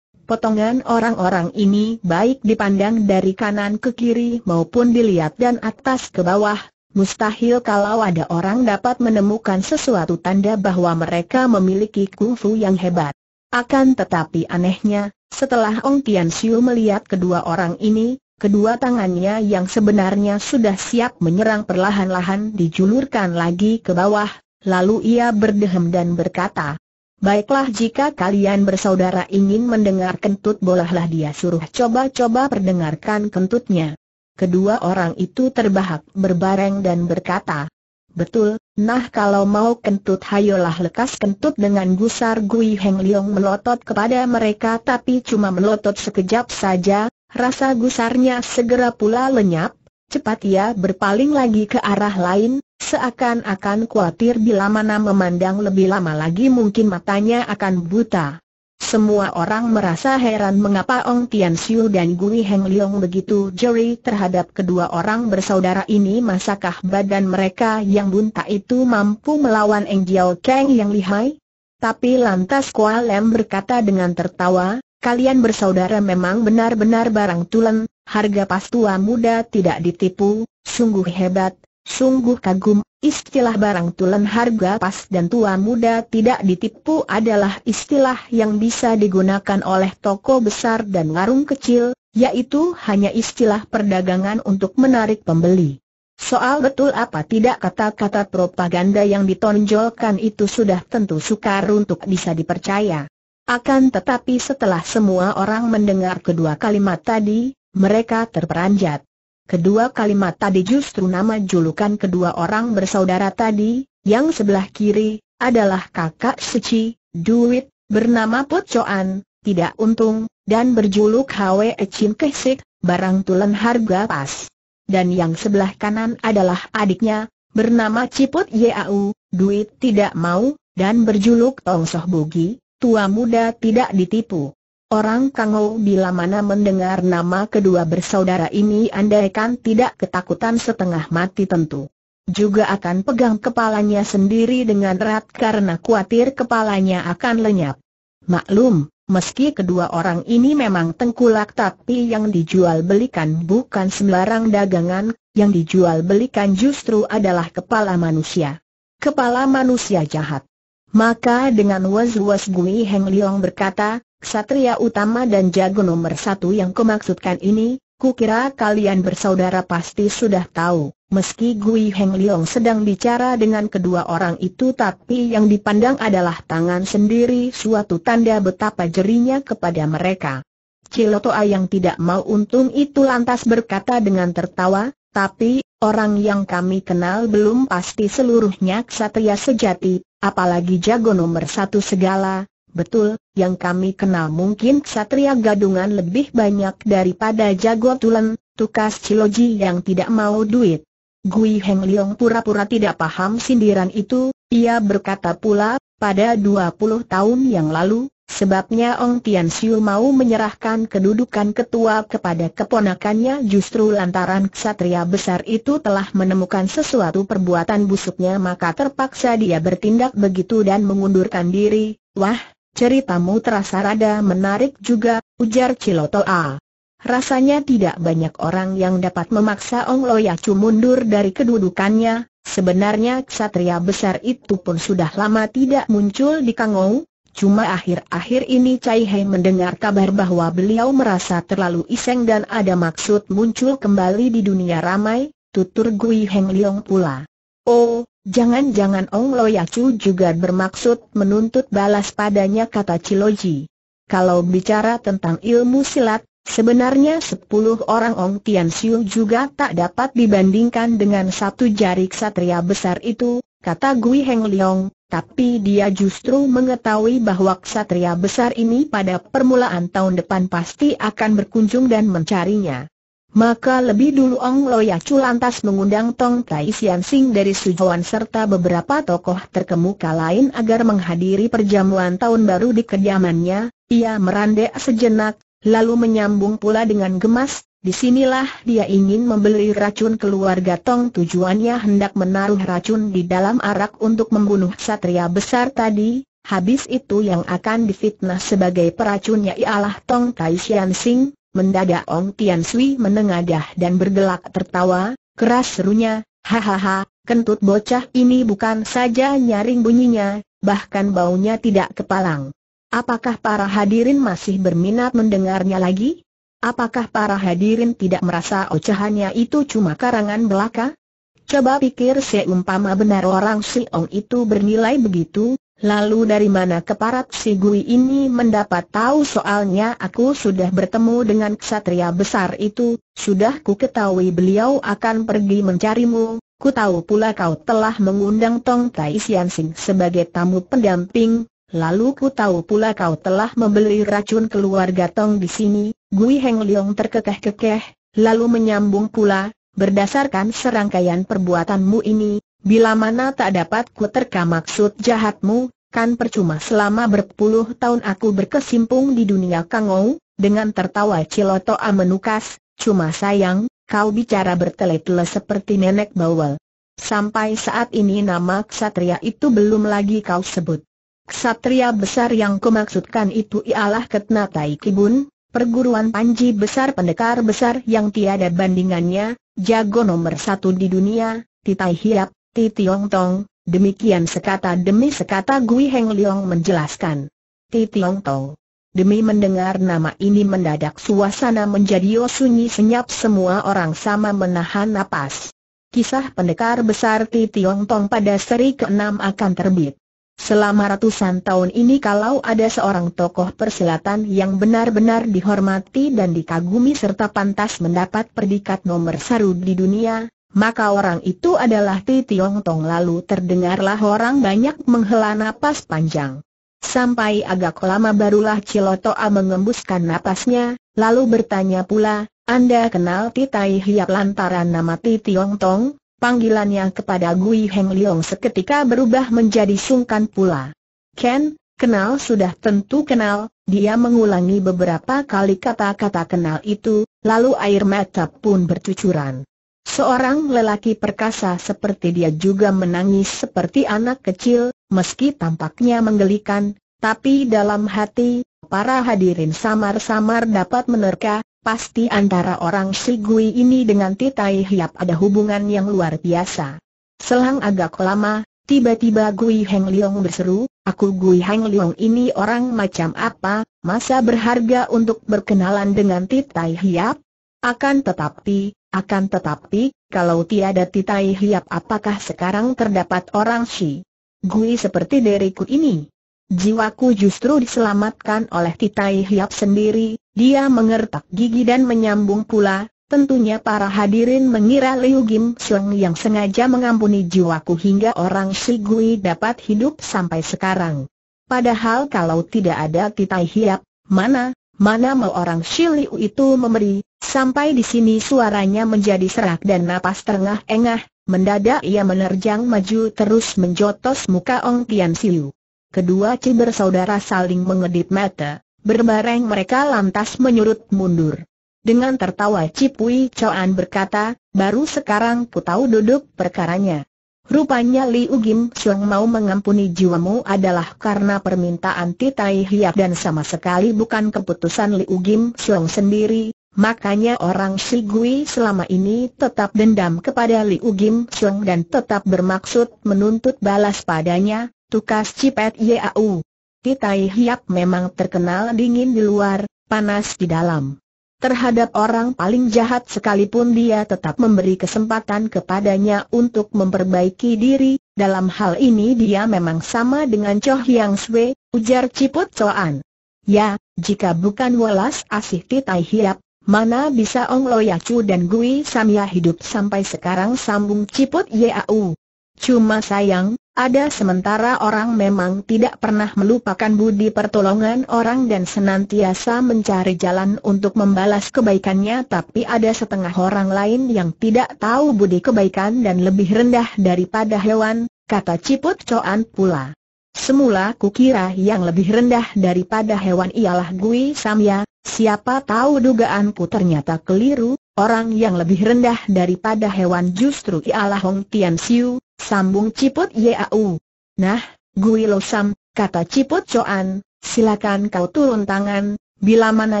Speaker 1: Potongan orang-orang ini baik dipandang dari kanan ke kiri maupun dilihat dan atas ke bawah, mustahil kalau ada orang dapat menemukan sesuatu tanda bahwa mereka memiliki kungfu yang hebat. Akan tetapi anehnya, setelah Ong Tian Siu melihat kedua orang ini, kedua tangannya yang sebenarnya sudah siap menyerang perlahan-lahan dijulurkan lagi ke bawah, lalu ia berdehem dan berkata, Baiklah jika kalian bersaudara ingin mendengar kentut bolehlah dia suruh coba-coba perdengarkan kentutnya. Kedua orang itu terbahak berbareng dan berkata, Betul, nah kalau mau kentut hayolah lekas kentut dengan gusar Gui Heng Leong melotot kepada mereka tapi cuma melotot sekejap saja, rasa gusarnya segera pula lenyap, cepat ia berpaling lagi ke arah lain, seakan-akan khawatir bila mana memandang lebih lama lagi mungkin matanya akan buta. Semua orang merasa heran mengapa Ong Tian Siu dan Gui Heng Leong begitu jeri terhadap kedua orang bersaudara ini masakah badan mereka yang bunta itu mampu melawan Eng Jiao Kang yang lihai? Tapi lantas Kua Lem berkata dengan tertawa, kalian bersaudara memang benar-benar barang tulen, harga pas tua muda tidak ditipu, sungguh hebat, sungguh kagum Istilah barang tulen harga pas dan tua muda tidak ditipu adalah istilah yang bisa digunakan oleh toko besar dan warung kecil, yaitu hanya istilah perdagangan untuk menarik pembeli. Soal betul apa tidak kata-kata propaganda yang ditonjolkan itu sudah tentu sukar untuk bisa dipercaya. Akan tetapi setelah semua orang mendengar kedua kalimat tadi, mereka terperanjat. Kedua kalimat tadi justru nama julukan kedua orang bersaudara tadi, yang sebelah kiri, adalah kakak Seci, duit, bernama Pocoan, tidak untung, dan berjuluk Hwe Echin Kesik, barang tulen harga pas. Dan yang sebelah kanan adalah adiknya, bernama Ciput Yau, duit tidak mau, dan berjuluk Tong Soh Bugi, tua muda tidak ditipu. Orang Kango bila mana mendengar nama kedua bersaudara ini andaikan tidak ketakutan setengah mati tentu. Juga akan pegang kepalanya sendiri dengan erat karena khawatir kepalanya akan lenyap. Maklum, meski kedua orang ini memang tengkulak tapi yang dijual belikan bukan sembarang dagangan, yang dijual belikan justru adalah kepala manusia. Kepala manusia jahat. Maka dengan was-was Gui Heng Liong berkata, Satria utama dan jago nomor satu yang kumaksudkan ini, kukira kalian bersaudara pasti sudah tahu, meski Gui Heng sedang bicara dengan kedua orang itu tapi yang dipandang adalah tangan sendiri suatu tanda betapa jerinya kepada mereka. Cilotoa yang tidak mau untung itu lantas berkata dengan tertawa, tapi, orang yang kami kenal belum pasti seluruhnya ksatria sejati, apalagi jago nomor satu segala, Betul, yang kami kenal mungkin Satria gadungan lebih banyak daripada jago tulen, tukas ciloji yang tidak mau duit. Gui Heng Leong pura-pura tidak paham sindiran itu, ia berkata pula, pada 20 tahun yang lalu, sebabnya Ong Tian Siu mau menyerahkan kedudukan ketua kepada keponakannya justru lantaran ksatria besar itu telah menemukan sesuatu perbuatan busuknya maka terpaksa dia bertindak begitu dan mengundurkan diri, wah, Ceritamu terasa rada menarik juga, ujar Ciloto A. Rasanya tidak banyak orang yang dapat memaksa Ong Loyacu mundur dari kedudukannya, sebenarnya ksatria besar itu pun sudah lama tidak muncul di Kangou, Cuma akhir-akhir ini Cai Hei mendengar kabar bahwa beliau merasa terlalu iseng dan ada maksud muncul kembali di dunia ramai, tutur Gui Heng Liong pula. Oh, Jangan-jangan Ong Loyacu juga bermaksud menuntut balas padanya kata Ciloji. Kalau bicara tentang ilmu silat, sebenarnya sepuluh orang Ong Tian Siu juga tak dapat dibandingkan dengan satu jari ksatria besar itu, kata Gui Heng Leong, tapi dia justru mengetahui bahwa ksatria besar ini pada permulaan tahun depan pasti akan berkunjung dan mencarinya. Maka lebih dulu Ong Loyacu lantas mengundang Tong Tai Sian Sing dari Sujuan serta beberapa tokoh terkemuka lain agar menghadiri perjamuan tahun baru di kediamannya, ia merandek sejenak, lalu menyambung pula dengan gemas, disinilah dia ingin membeli racun keluarga Tong tujuannya hendak menaruh racun di dalam arak untuk membunuh satria besar tadi, habis itu yang akan difitnah sebagai peracunnya ialah Tong Tai Sian Sing, Mendadak Ong Tian Sui menengadah dan bergelak tertawa, keras serunya, hahaha, kentut bocah ini bukan saja nyaring bunyinya, bahkan baunya tidak kepalang. Apakah para hadirin masih berminat mendengarnya lagi? Apakah para hadirin tidak merasa ocehannya itu cuma karangan belaka? Coba pikir seumpama benar orang si Ong itu bernilai begitu, Lalu dari mana keparat si Gui ini mendapat tahu soalnya aku sudah bertemu dengan ksatria besar itu, sudah ku ketahui beliau akan pergi mencarimu, ku tahu pula kau telah mengundang Tong Tai Sian Sing sebagai tamu pendamping, lalu ku tahu pula kau telah membeli racun keluarga Tong di sini, Gui Heng Leong terkekeh-kekeh, lalu menyambung pula, berdasarkan serangkaian perbuatanmu ini, Bila mana tak dapat ku terka maksud jahatmu, kan percuma selama berpuluh tahun aku berkesimpung di dunia kangou, dengan tertawa ciloto menukas, cuma sayang, kau bicara bertele-tele seperti nenek bawal. Sampai saat ini nama ksatria itu belum lagi kau sebut. Ksatria besar yang kumaksudkan itu ialah Ketnatai Kibun, perguruan panji besar pendekar besar yang tiada bandingannya, jago nomor satu di dunia, Titai Hiap, Titiong Tong, Demikian sekata demi sekata Gui Heng Leong menjelaskan. Ti Tiong Tong. Demi mendengar nama ini mendadak suasana menjadi oh sunyi senyap semua orang sama menahan napas. Kisah pendekar besar Ti Tiong Tong pada seri ke-6 akan terbit. Selama ratusan tahun ini kalau ada seorang tokoh persilatan yang benar-benar dihormati dan dikagumi serta pantas mendapat predikat nomor satu di dunia, maka orang itu adalah Ti Tiong Tong lalu terdengarlah orang banyak menghela napas panjang. Sampai agak lama barulah Ciloto A mengembuskan napasnya, lalu bertanya pula, Anda kenal Ti Tai Hiap lantaran nama Ti Tiong Tong? Panggilannya kepada Gui Heng Leong seketika berubah menjadi sungkan pula. Ken, kenal sudah tentu kenal, dia mengulangi beberapa kali kata-kata kenal itu, lalu air mata pun bercucuran. Seorang lelaki perkasa seperti dia juga menangis seperti anak kecil, meski tampaknya menggelikan, tapi dalam hati, para hadirin samar-samar dapat menerka, pasti antara orang Gui ini dengan Titai Hiap ada hubungan yang luar biasa. Selang agak lama, tiba-tiba Gui Heng Leong berseru, aku Gui Heng Leong ini orang macam apa, masa berharga untuk berkenalan dengan Titai Hiap? Akan tetapi, akan tetapi, kalau tiada titai hiap apakah sekarang terdapat orang si Gui seperti diriku ini? Jiwaku justru diselamatkan oleh titai hiap sendiri, dia mengertak gigi dan menyambung pula, Tentunya para hadirin mengira Liu Gim Sung yang sengaja mengampuni jiwaku hingga orang si Gui dapat hidup sampai sekarang. Padahal kalau tidak ada titai hiap, mana Mana mau orang Shiliu itu memberi, sampai di sini suaranya menjadi serak dan napas terengah-engah, mendadak ia menerjang maju terus menjotos muka Ong Tian Siu. Kedua ciber saudara saling mengedip mata, berbareng mereka lantas menyurut mundur. Dengan tertawa Cipui Choan berkata, baru sekarang ku tahu duduk perkaranya. Rupanya Li Gim Xiong mau mengampuni jiwamu adalah karena permintaan Titai Hiap dan sama sekali bukan keputusan Li Gim Xiong sendiri, makanya orang Si Gui selama ini tetap dendam kepada Li Gim Xiong dan tetap bermaksud menuntut balas padanya, tukas Cipet Yau. Titai Hiap memang terkenal dingin di luar, panas di dalam. Terhadap orang paling jahat sekalipun dia tetap memberi kesempatan kepadanya untuk memperbaiki diri, dalam hal ini dia memang sama dengan Choh Yang Swe, ujar Ciput Soan. Ya, jika bukan Walas asih Titai Hiap, mana bisa Ong Loyacu dan Gui samya hidup sampai sekarang sambung Ciput Yau. Cuma sayang, ada sementara orang memang tidak pernah melupakan budi pertolongan orang dan senantiasa mencari jalan untuk membalas kebaikannya tapi ada setengah orang lain yang tidak tahu budi kebaikan dan lebih rendah daripada hewan, kata Ciput Coan pula. Semula kukira yang lebih rendah daripada hewan ialah Gui Samya, siapa tahu dugaanku ternyata keliru, Orang yang lebih rendah daripada hewan justru ialah Hong Tian Siu, sambung Ciput Yau. Nah, Gui Lo Sam, kata Ciput Coan, silakan kau turun tangan, bila mana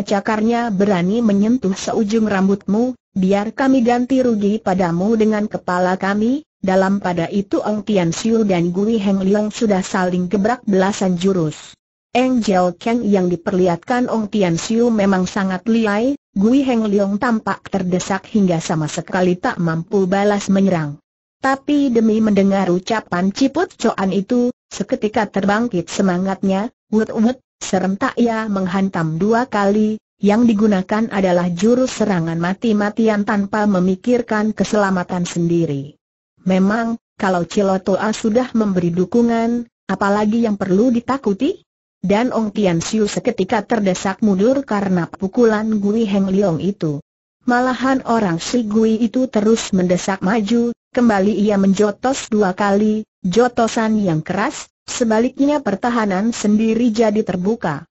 Speaker 1: cakarnya berani menyentuh seujung rambutmu, biar kami ganti rugi padamu dengan kepala kami. Dalam pada itu Ong Tian Siu dan Gui Heng Liang sudah saling gebrak belasan jurus. Eng Jiao Kang yang diperlihatkan Ong Tian Siu memang sangat liai, Gui Heng Leong tampak terdesak hingga sama sekali tak mampu balas menyerang. Tapi demi mendengar ucapan ciput coan itu, seketika terbangkit semangatnya, wut-wut, serentak ia menghantam dua kali, yang digunakan adalah jurus serangan mati-matian tanpa memikirkan keselamatan sendiri. Memang, kalau Cilotoa sudah memberi dukungan, apalagi yang perlu ditakuti? dan Ong Tian Siu seketika terdesak mundur karena pukulan Gui Heng Leong itu. Malahan orang si Gui itu terus mendesak maju, kembali ia menjotos dua kali, jotosan yang keras, sebaliknya pertahanan sendiri jadi terbuka.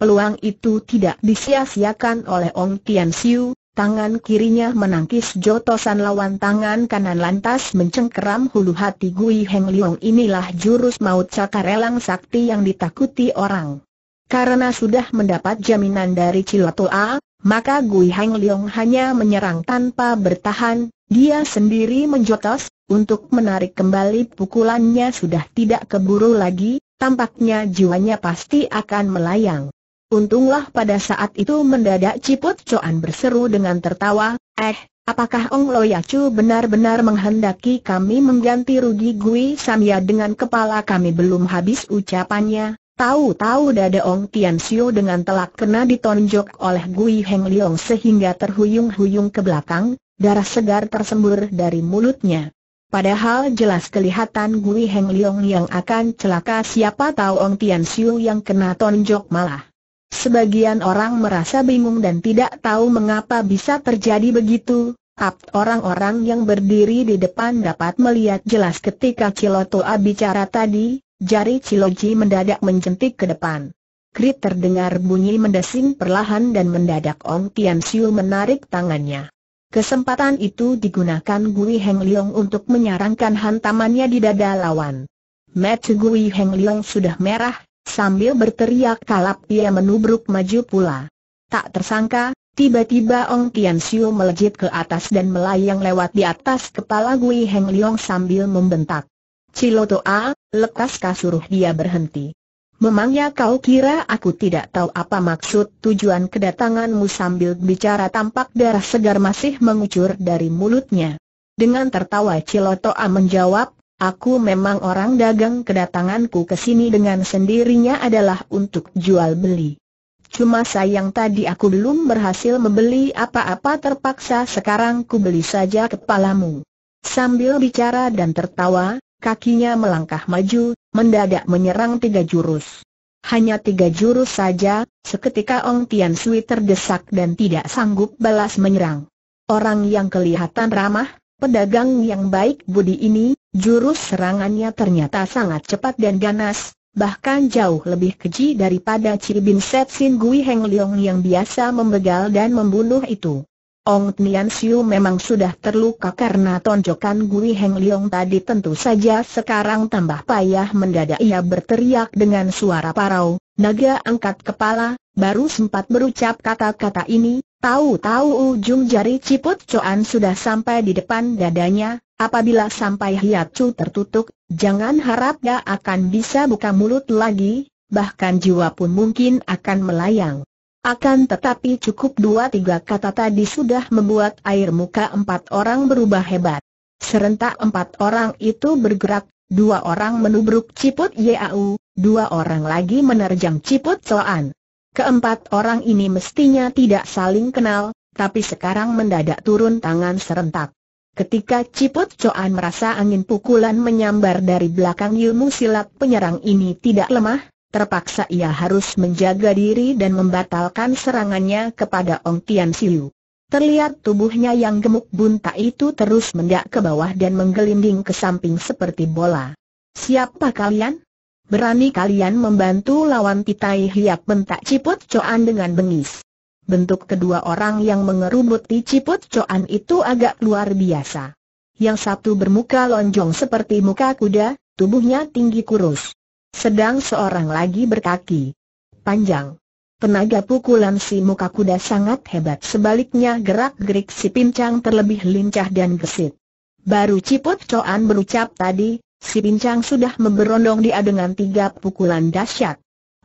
Speaker 1: Peluang itu tidak disia-siakan oleh Ong Tian Siu, Tangan kirinya menangkis jotosan lawan tangan kanan lantas mencengkeram hulu hati Gui Heng Leong inilah jurus maut cakarelang sakti yang ditakuti orang. Karena sudah mendapat jaminan dari Cilotoa, maka Gui Heng Leong hanya menyerang tanpa bertahan, dia sendiri menjotos, untuk menarik kembali pukulannya sudah tidak keburu lagi, tampaknya jiwanya pasti akan melayang. Untunglah pada saat itu mendadak Ciput Coan berseru dengan tertawa, Eh, apakah Ong Loyacu benar-benar menghendaki kami mengganti rugi Gui samya dengan kepala kami belum habis ucapannya, Tahu-tahu dada Ong Tian Xiu dengan telak kena ditonjok oleh Gui Heng Liong sehingga terhuyung-huyung ke belakang, darah segar tersembur dari mulutnya. Padahal jelas kelihatan Gui Heng Liong yang akan celaka siapa tahu Ong Tian Xiu yang kena tonjok malah. Sebagian orang merasa bingung dan tidak tahu mengapa bisa terjadi begitu. orang-orang yang berdiri di depan dapat melihat jelas ketika Cilotoa bicara tadi, jari Ciloji mendadak menjentik ke depan. Krit terdengar bunyi mendesing perlahan dan mendadak Ong Tian Siu menarik tangannya. Kesempatan itu digunakan Gui Heng Leong untuk menyarankan hantamannya di dada lawan. Mata Gui Heng Leong sudah merah, Sambil berteriak kalap ia menubruk maju pula. Tak tersangka, tiba-tiba Ong Tian Siu melejit ke atas dan melayang lewat di atas kepala Gui Heng Leong sambil membentak. Cilotoa, lekas kasuruh dia berhenti. Memangnya kau kira aku tidak tahu apa maksud tujuan kedatanganmu sambil bicara tampak darah segar masih mengucur dari mulutnya. Dengan tertawa Cilotoa menjawab, Aku memang orang dagang kedatanganku ke sini dengan sendirinya adalah untuk jual beli. Cuma sayang tadi aku belum berhasil membeli apa-apa terpaksa sekarang ku beli saja kepalamu. Sambil bicara dan tertawa, kakinya melangkah maju, mendadak menyerang tiga jurus. Hanya tiga jurus saja, seketika Ong Tian Sui terdesak dan tidak sanggup balas menyerang. Orang yang kelihatan ramah, pedagang yang baik budi ini, Jurus serangannya ternyata sangat cepat dan ganas, bahkan jauh lebih keji daripada Cibin Set Sin Gui Heng Leong yang biasa membegal dan membunuh itu. Ong Tian Siu memang sudah terluka karena tonjokan Gui Heng Leong tadi tentu saja sekarang tambah payah mendadak ia berteriak dengan suara parau, naga angkat kepala, baru sempat berucap kata-kata ini, tahu-tahu ujung jari ciput Coan sudah sampai di depan dadanya, Apabila sampai hiat Chu tertutup, jangan harap dia akan bisa buka mulut lagi, bahkan jiwa pun mungkin akan melayang. Akan tetapi cukup dua tiga kata tadi sudah membuat air muka empat orang berubah hebat. Serentak empat orang itu bergerak, dua orang menubruk ciput Yau, dua orang lagi menerjang ciput Soan. Keempat orang ini mestinya tidak saling kenal, tapi sekarang mendadak turun tangan serentak. Ketika Ciput Coan merasa angin pukulan menyambar dari belakang ilmu silat penyerang ini tidak lemah, terpaksa ia harus menjaga diri dan membatalkan serangannya kepada Ong Tian Siu. Terlihat tubuhnya yang gemuk bunta itu terus mendak ke bawah dan menggelinding ke samping seperti bola. Siapa kalian? Berani kalian membantu lawan Titai Hiap bentak Ciput Coan dengan bengis bentuk kedua orang yang mengerubuti Ciput Coan itu agak luar biasa. Yang satu bermuka lonjong seperti muka kuda, tubuhnya tinggi kurus. Sedang seorang lagi berkaki panjang. Tenaga pukulan si muka kuda sangat hebat sebaliknya gerak-gerik si pincang terlebih lincah dan gesit. Baru Ciput Coan berucap tadi, si pincang sudah memberondong dia dengan tiga pukulan dahsyat.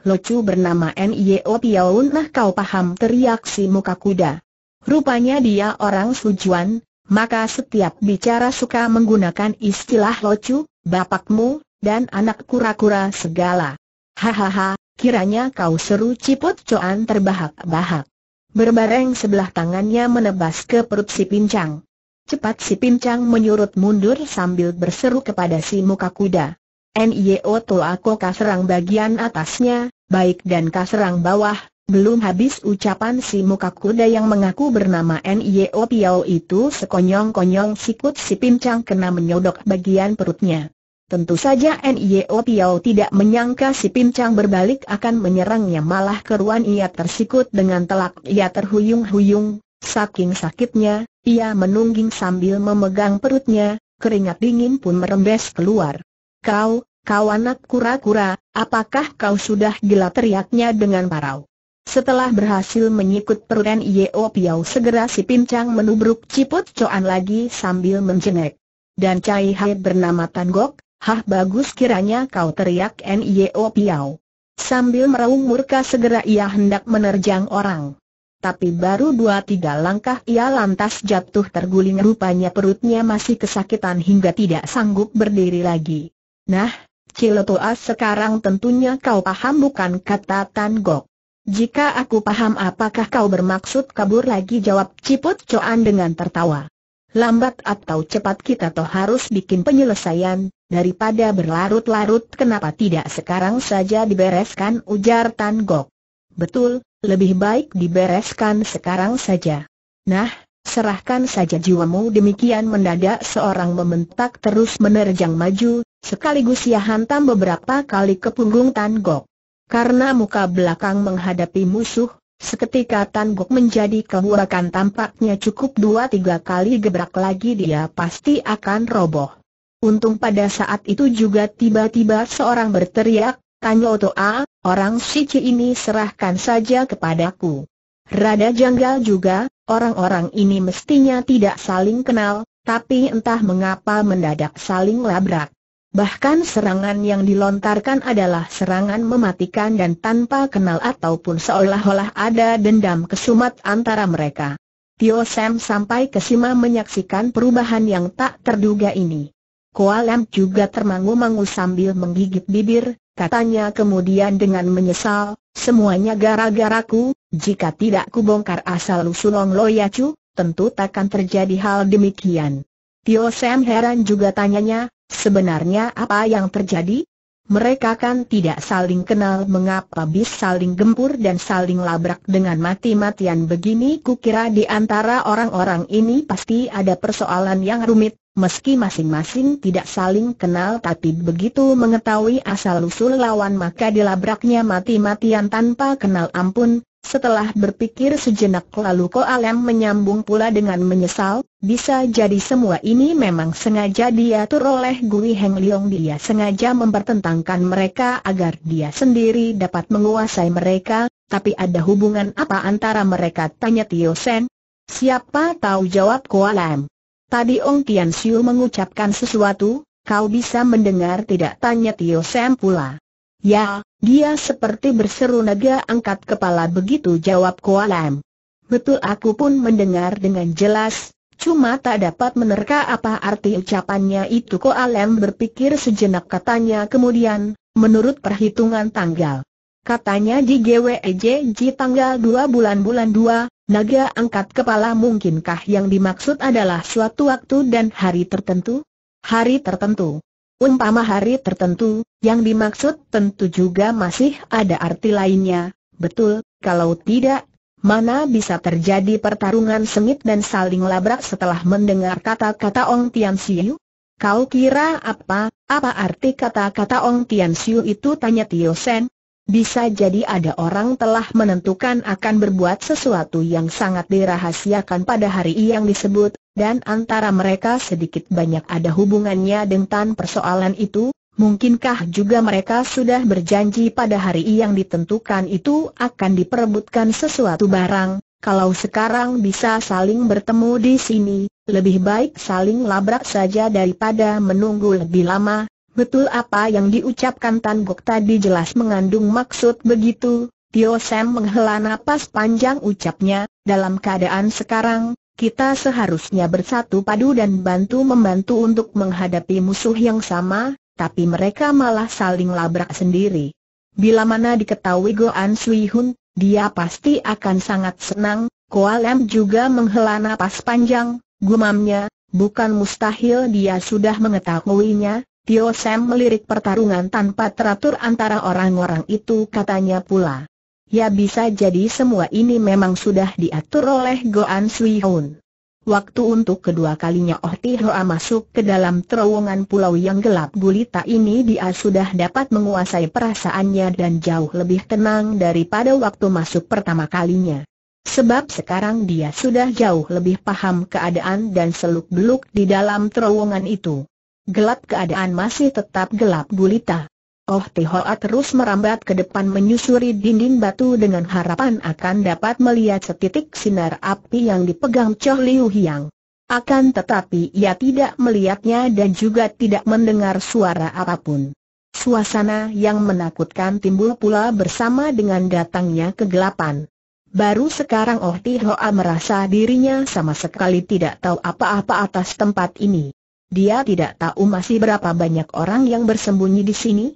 Speaker 1: Locu bernama Nio e Piaun nah kau paham teriak si muka kuda. Rupanya dia orang sujuan, maka setiap bicara suka menggunakan istilah Locu, bapakmu, dan anak kura-kura segala. Hahaha, kiranya kau seru ciput coan terbahak-bahak. Berbareng sebelah tangannya menebas ke perut si pincang. Cepat si pincang menyurut mundur sambil berseru kepada si muka kuda. NIO aku kaserang bagian atasnya, baik dan kaserang bawah, belum habis ucapan si muka kuda yang mengaku bernama NIO Piao itu sekonyong-konyong sikut si pincang kena menyodok bagian perutnya. Tentu saja NIO Piao tidak menyangka si pincang berbalik akan menyerangnya malah keruan ia tersikut dengan telak ia terhuyung-huyung, saking sakitnya, ia menungging sambil memegang perutnya, keringat dingin pun merembes keluar. Kau, kau anak kura-kura, apakah kau sudah gila teriaknya dengan parau? Setelah berhasil menyikut perut Yeo Piao segera si pincang menubruk ciput coan lagi sambil menjengek. Dan Cai Hai bernama Tan Gok, hah bagus kiranya kau teriak Yeo Piau. Sambil meraung murka segera ia hendak menerjang orang. Tapi baru dua tiga langkah ia lantas jatuh terguling rupanya perutnya masih kesakitan hingga tidak sanggup berdiri lagi. Nah, Cilotoa sekarang tentunya kau paham bukan kata Tan Gok. Jika aku paham apakah kau bermaksud kabur lagi jawab Ciput Coan dengan tertawa. Lambat atau cepat kita toh harus bikin penyelesaian, daripada berlarut-larut kenapa tidak sekarang saja dibereskan ujar Tan Gok. Betul, lebih baik dibereskan sekarang saja. Nah, serahkan saja jiwamu demikian mendadak seorang membentak terus menerjang maju, Sekaligus ia hantam beberapa kali ke punggung Tan Gok. Karena muka belakang menghadapi musuh, seketika Tan Gok menjadi kehurakan tampaknya cukup dua tiga kali gebrak lagi dia pasti akan roboh. Untung pada saat itu juga tiba-tiba seorang berteriak, Tanya Toa, orang Sici ini serahkan saja kepadaku. Rada janggal juga, orang-orang ini mestinya tidak saling kenal, tapi entah mengapa mendadak saling labrak. Bahkan serangan yang dilontarkan adalah serangan mematikan dan tanpa kenal ataupun seolah-olah ada dendam kesumat antara mereka. Tio Sam sampai ke Sima menyaksikan perubahan yang tak terduga ini. Koalem juga termangu-mangu sambil menggigit bibir, katanya kemudian dengan menyesal, semuanya gara-garaku, jika tidak kubongkar asal usulong Loyacu, tentu takkan terjadi hal demikian. Tio Sam heran juga tanyanya, Sebenarnya apa yang terjadi? Mereka kan tidak saling kenal mengapa bis saling gempur dan saling labrak dengan mati-matian begini kukira di antara orang-orang ini pasti ada persoalan yang rumit, meski masing-masing tidak saling kenal tapi begitu mengetahui asal-usul lawan maka dilabraknya mati-matian tanpa kenal ampun, setelah berpikir sejenak lalu Ko Alem menyambung pula dengan menyesal, bisa jadi semua ini memang sengaja diatur oleh Gui Heng Leong Dia sengaja mempertentangkan mereka agar dia sendiri dapat menguasai mereka, tapi ada hubungan apa antara mereka? Tanya Tio Sen. Siapa tahu jawab Kualam. Tadi Ong Tian Siu mengucapkan sesuatu, kau bisa mendengar tidak? Tanya Tio Sen pula. Ya, dia seperti berseru naga angkat kepala begitu jawab Kualam. Betul aku pun mendengar dengan jelas, Cuma tak dapat menerka apa arti ucapannya itu Koalem berpikir sejenak katanya kemudian, menurut perhitungan tanggal. Katanya di GWEJJ tanggal 2 bulan bulan 2, naga angkat kepala mungkinkah yang dimaksud adalah suatu waktu dan hari tertentu? Hari tertentu. Umpama hari tertentu, yang dimaksud tentu juga masih ada arti lainnya, betul, kalau tidak Mana bisa terjadi pertarungan sengit dan saling labrak setelah mendengar kata-kata Ong Tian Siu? Kau kira apa, apa arti kata-kata Ong Tian Siu itu tanya Tio Sen? Bisa jadi ada orang telah menentukan akan berbuat sesuatu yang sangat dirahasiakan pada hari yang disebut, dan antara mereka sedikit banyak ada hubungannya dengan persoalan itu, Mungkinkah juga mereka sudah berjanji pada hari yang ditentukan itu akan diperebutkan sesuatu barang, kalau sekarang bisa saling bertemu di sini, lebih baik saling labrak saja daripada menunggu lebih lama, betul apa yang diucapkan Tan Gok tadi jelas mengandung maksud begitu, Tio Sam menghela nafas panjang ucapnya, dalam keadaan sekarang, kita seharusnya bersatu padu dan bantu-membantu untuk menghadapi musuh yang sama, tapi mereka malah saling labrak sendiri. Bila mana diketahui Goan Sui Hun, dia pasti akan sangat senang, Koalem juga menghela napas panjang, gumamnya, bukan mustahil dia sudah mengetahuinya, Tio Sam melirik pertarungan tanpa teratur antara orang-orang itu katanya pula. Ya bisa jadi semua ini memang sudah diatur oleh Goan Sui Hun. Waktu untuk kedua kalinya Oh Tihoa masuk ke dalam terowongan pulau yang gelap gulita ini dia sudah dapat menguasai perasaannya dan jauh lebih tenang daripada waktu masuk pertama kalinya. Sebab sekarang dia sudah jauh lebih paham keadaan dan seluk-beluk di dalam terowongan itu. Gelap keadaan masih tetap gelap gulita. Oh Tihoa terus merambat ke depan menyusuri dinding batu dengan harapan akan dapat melihat setitik sinar api yang dipegang Choh Liu Hiang. Akan tetapi ia tidak melihatnya dan juga tidak mendengar suara apapun. Suasana yang menakutkan timbul pula bersama dengan datangnya kegelapan. Baru sekarang Oh Tihoa merasa dirinya sama sekali tidak tahu apa-apa atas tempat ini. Dia tidak tahu masih berapa banyak orang yang bersembunyi di sini,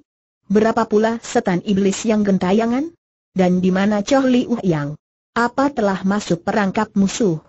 Speaker 1: Berapa pula setan iblis yang gentayangan? Dan di mana Chow Li Yang? Apa telah masuk perangkap musuh?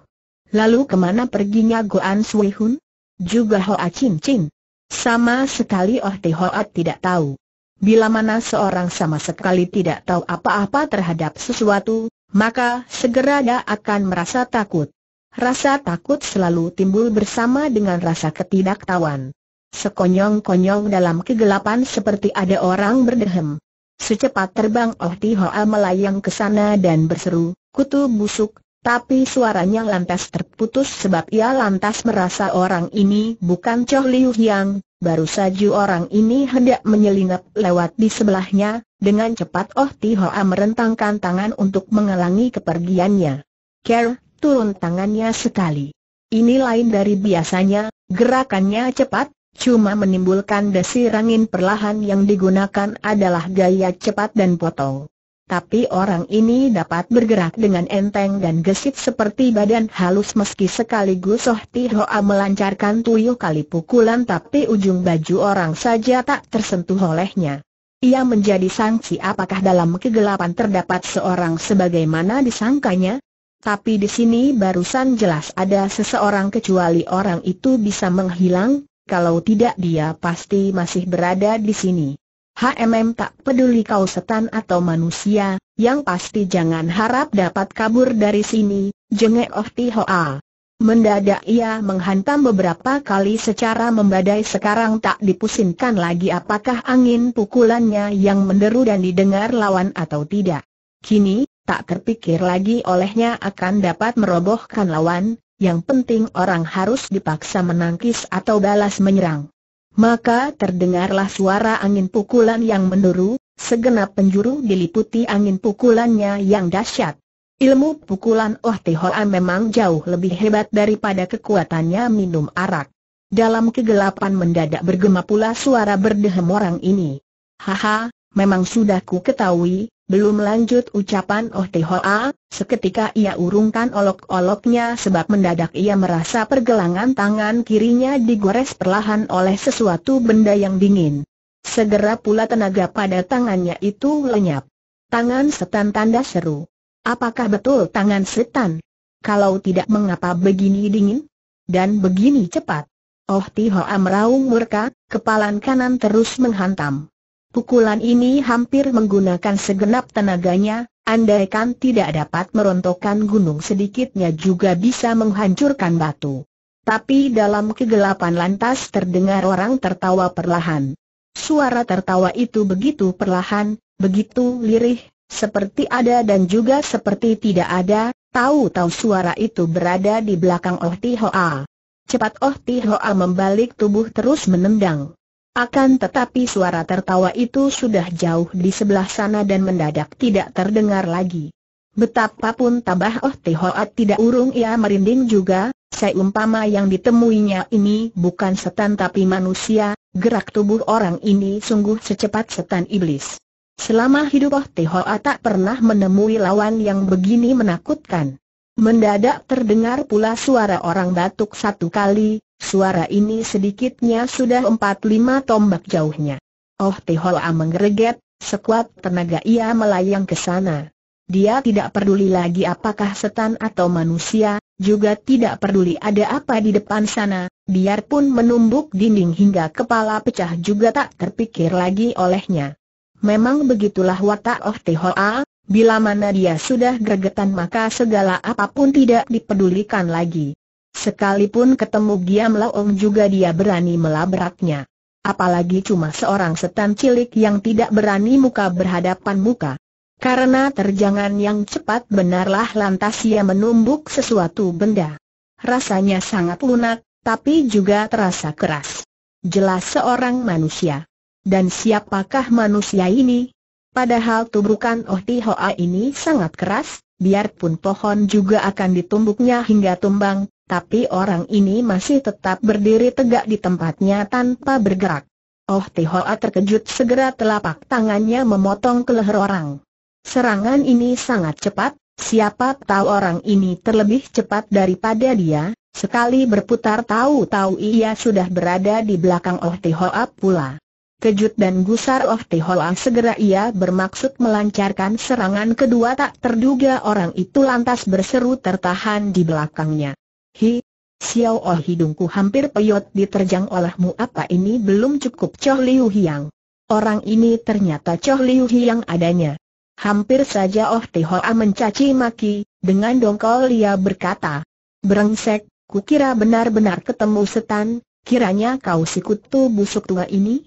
Speaker 1: Lalu kemana perginya Goan Sui Hun? Juga Hoa Chin Chin. Sama sekali Oh Te Hoa tidak tahu. Bila mana seorang sama sekali tidak tahu apa-apa terhadap sesuatu, maka segera dia akan merasa takut. Rasa takut selalu timbul bersama dengan rasa ketidaktahuan. Sekonyong-konyong dalam kegelapan seperti ada orang berdehem. Secepat terbang Oh Ti Hoa melayang ke sana dan berseru, kutu busuk, tapi suaranya lantas terputus sebab ia lantas merasa orang ini bukan Choh Liu Hiang. baru saja orang ini hendak menyelinap lewat di sebelahnya, dengan cepat Oh Ti Hoa merentangkan tangan untuk menghalangi kepergiannya. Ker, turun tangannya sekali. Ini lain dari biasanya, gerakannya cepat, cuma menimbulkan desir angin perlahan yang digunakan adalah gaya cepat dan potong. Tapi orang ini dapat bergerak dengan enteng dan gesit seperti badan halus meski sekaligus Soh Tihoa melancarkan tuyuh kali pukulan tapi ujung baju orang saja tak tersentuh olehnya. Ia menjadi sangsi apakah dalam kegelapan terdapat seorang sebagaimana disangkanya? Tapi di sini barusan jelas ada seseorang kecuali orang itu bisa menghilang, kalau tidak dia pasti masih berada di sini. HMM tak peduli kau setan atau manusia, yang pasti jangan harap dapat kabur dari sini, jengek Oh Tihoa. Mendadak ia menghantam beberapa kali secara membadai sekarang tak dipusingkan lagi apakah angin pukulannya yang menderu dan didengar lawan atau tidak. Kini, tak terpikir lagi olehnya akan dapat merobohkan lawan, yang penting orang harus dipaksa menangkis atau balas menyerang. Maka terdengarlah suara angin pukulan yang menderu, segenap penjuru diliputi angin pukulannya yang dahsyat. Ilmu pukulan Oh Tihoa memang jauh lebih hebat daripada kekuatannya minum arak. Dalam kegelapan mendadak bergema pula suara berdehem orang ini. Haha, memang sudah ku ketahui, belum lanjut ucapan Oh Hoa, seketika ia urungkan olok-oloknya sebab mendadak ia merasa pergelangan tangan kirinya digores perlahan oleh sesuatu benda yang dingin. Segera pula tenaga pada tangannya itu lenyap. Tangan setan tanda seru. Apakah betul tangan setan? Kalau tidak mengapa begini dingin? Dan begini cepat. Oh Hoa meraung murka, kepalan kanan terus menghantam. Pukulan ini hampir menggunakan segenap tenaganya, andaikan tidak dapat merontokkan gunung sedikitnya juga bisa menghancurkan batu. Tapi dalam kegelapan lantas terdengar orang tertawa perlahan. Suara tertawa itu begitu perlahan, begitu lirih, seperti ada dan juga seperti tidak ada, tahu-tahu suara itu berada di belakang Oh Tihoa. Cepat Oh Tihoa membalik tubuh terus menendang. Akan tetapi suara tertawa itu sudah jauh di sebelah sana dan mendadak tidak terdengar lagi. Betapapun tabah Oh Tihoat tidak urung ia merinding juga, seumpama yang ditemuinya ini bukan setan tapi manusia, gerak tubuh orang ini sungguh secepat setan iblis. Selama hidup Oh Hoat tak pernah menemui lawan yang begini menakutkan. Mendadak terdengar pula suara orang batuk satu kali, Suara ini sedikitnya sudah empat lima tombak jauhnya. Oh A menggereget, sekuat tenaga ia melayang ke sana. Dia tidak peduli lagi apakah setan atau manusia, juga tidak peduli ada apa di depan sana, biarpun menumbuk dinding hingga kepala pecah juga tak terpikir lagi olehnya. Memang begitulah watak Oh A, bila mana dia sudah gregetan maka segala apapun tidak dipedulikan lagi. Sekalipun ketemu Giam Laong juga dia berani melabraknya. Apalagi cuma seorang setan cilik yang tidak berani muka berhadapan muka. Karena terjangan yang cepat benarlah lantas ia menumbuk sesuatu benda. Rasanya sangat lunak, tapi juga terasa keras. Jelas seorang manusia. Dan siapakah manusia ini? Padahal tubukan Oh Ti Hoa ini sangat keras, biarpun pohon juga akan ditumbuknya hingga tumbang, tapi orang ini masih tetap berdiri tegak di tempatnya tanpa bergerak. Oh Tihoa terkejut segera telapak tangannya memotong ke leher orang. Serangan ini sangat cepat, siapa tahu orang ini terlebih cepat daripada dia, sekali berputar tahu-tahu ia sudah berada di belakang Oh Tihoa pula. Kejut dan gusar Oh Tihoa segera ia bermaksud melancarkan serangan kedua tak terduga orang itu lantas berseru tertahan di belakangnya. Hi, Xiao Oh hidungku hampir peyot diterjang olehmu apa ini belum cukup Choh Liu Hiang. Orang ini ternyata Choh Liu Hiang adanya. Hampir saja Oh Tihoa mencaci maki, dengan dongkol ia berkata. Brengsek, kukira benar-benar ketemu setan, kiranya kau sikutu busuk tua ini?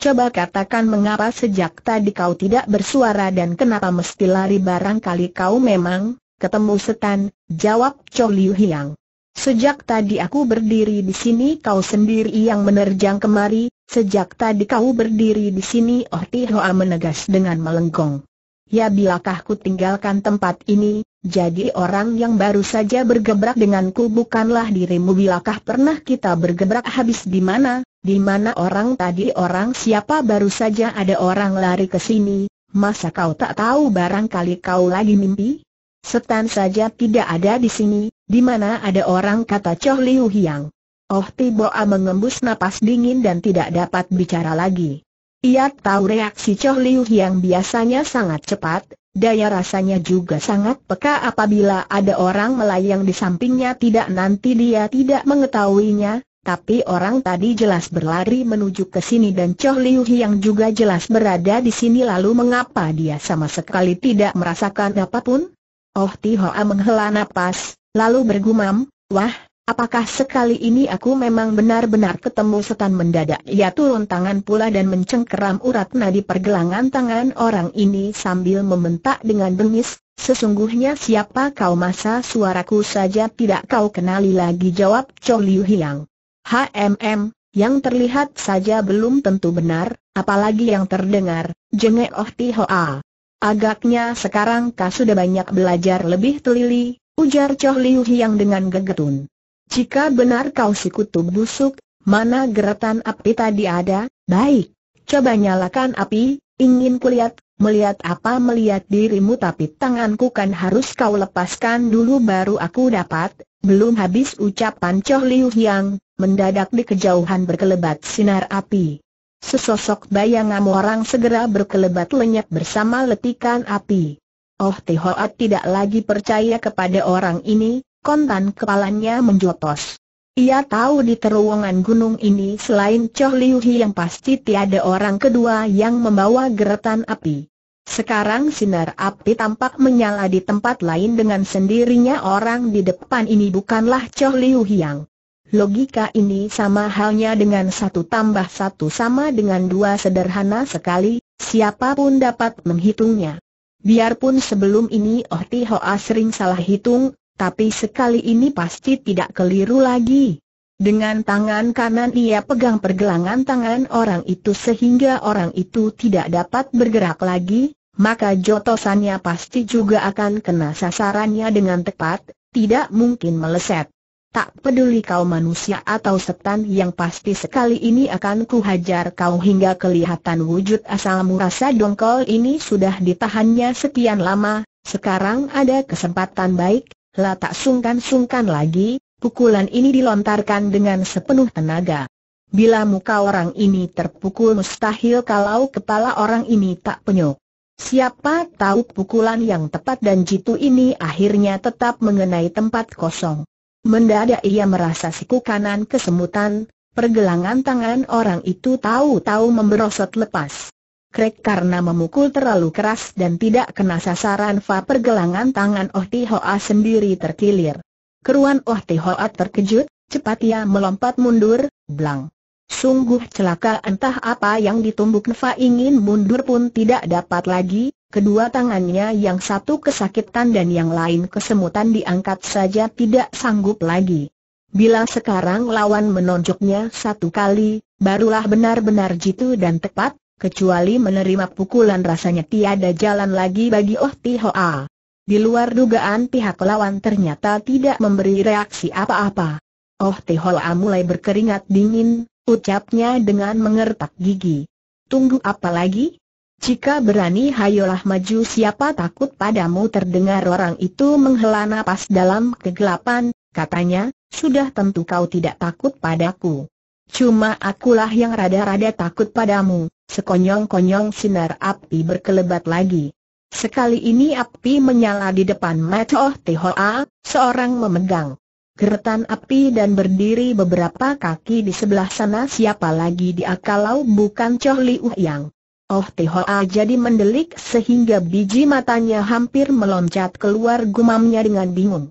Speaker 1: Coba katakan mengapa sejak tadi kau tidak bersuara dan kenapa mesti lari barangkali kau memang ketemu setan, jawab Cho Liu Hiang. Sejak tadi aku berdiri di sini kau sendiri yang menerjang kemari, sejak tadi kau berdiri di sini Oh Tihoa menegas dengan melengkung. Ya bilakah ku tinggalkan tempat ini, jadi orang yang baru saja bergebrak denganku bukanlah dirimu bilakah pernah kita bergebrak habis di mana, di mana orang tadi orang siapa baru saja ada orang lari ke sini, masa kau tak tahu barangkali kau lagi mimpi? Setan saja tidak ada di sini, di mana ada orang kata Choh Liu Hiang. Oh Tiboa mengembus napas dingin dan tidak dapat bicara lagi. Ia tahu reaksi Choh Liu Hiang biasanya sangat cepat, daya rasanya juga sangat peka apabila ada orang melayang di sampingnya tidak nanti dia tidak mengetahuinya, tapi orang tadi jelas berlari menuju ke sini dan Choh Liu Hiang juga jelas berada di sini lalu mengapa dia sama sekali tidak merasakan apapun? Oh Tihoa menghela napas, lalu bergumam, wah, apakah sekali ini aku memang benar-benar ketemu setan mendadak? Ia turun tangan pula dan mencengkeram urat nadi pergelangan tangan orang ini sambil membentak dengan bengis, sesungguhnya siapa kau masa suaraku saja tidak kau kenali lagi jawab Chow Liu Hiang. HMM, yang terlihat saja belum tentu benar, apalagi yang terdengar, jengek Oh Tihoa. Agaknya sekarang kau sudah banyak belajar lebih teliti, Ujar Choh Liu Hiang dengan gegetun. Jika benar kau si kutub busuk, mana geratan api tadi ada, baik. Coba nyalakan api, ingin kulihat, melihat apa melihat dirimu tapi tanganku kan harus kau lepaskan dulu baru aku dapat. Belum habis ucapan Choh Liu Hiang, mendadak di kejauhan berkelebat sinar api. Sesosok bayangan orang segera berkelebat lenyap bersama letikan api. Oh Tihoat tidak lagi percaya kepada orang ini, kontan kepalanya menjotos. Ia tahu di terowongan gunung ini selain Choh Liu yang pasti tiada orang kedua yang membawa geretan api. Sekarang sinar api tampak menyala di tempat lain dengan sendirinya orang di depan ini bukanlah Choh Liu yang. Logika ini sama halnya dengan satu tambah satu sama dengan dua sederhana sekali, siapapun dapat menghitungnya. Biarpun sebelum ini Oh Ti Hoa sering salah hitung, tapi sekali ini pasti tidak keliru lagi. Dengan tangan kanan ia pegang pergelangan tangan orang itu sehingga orang itu tidak dapat bergerak lagi, maka jotosannya pasti juga akan kena sasarannya dengan tepat, tidak mungkin meleset. Tak peduli kau manusia atau setan yang pasti sekali ini akan kuhajar kau hingga kelihatan wujud asalmu rasa dongkol ini sudah ditahannya sekian lama, sekarang ada kesempatan baik, lah tak sungkan-sungkan lagi, pukulan ini dilontarkan dengan sepenuh tenaga. Bila muka orang ini terpukul mustahil kalau kepala orang ini tak penyok. Siapa tahu pukulan yang tepat dan jitu ini akhirnya tetap mengenai tempat kosong. Mendadak ia merasa siku kanan kesemutan, pergelangan tangan orang itu tahu-tahu memberosot lepas. Krek karena memukul terlalu keras dan tidak kena sasaran fa pergelangan tangan Oh Tihoa sendiri terkilir. Keruan Oh Tihoa terkejut, cepat ia melompat mundur, blang. Sungguh celaka entah apa yang ditumbuk Nfa ingin mundur pun tidak dapat lagi, Kedua tangannya yang satu kesakitan dan yang lain kesemutan diangkat saja tidak sanggup lagi. Bila sekarang lawan menonjoknya satu kali, barulah benar-benar jitu dan tepat, kecuali menerima pukulan rasanya tiada jalan lagi bagi Oh Tihoa. Di luar dugaan pihak lawan ternyata tidak memberi reaksi apa-apa. Oh Tihoa mulai berkeringat dingin, ucapnya dengan mengertak gigi. Tunggu apa lagi? Jika berani hayolah maju siapa takut padamu terdengar orang itu menghela nafas dalam kegelapan, katanya, sudah tentu kau tidak takut padaku. Cuma akulah yang rada-rada takut padamu, sekonyong-konyong sinar api berkelebat lagi. Sekali ini api menyala di depan Matoh Tihoa, seorang memegang geretan api dan berdiri beberapa kaki di sebelah sana siapa lagi dia kalau bukan Choh Liu Yang. Oh Tihoa jadi mendelik sehingga biji matanya hampir meloncat keluar gumamnya dengan bingung.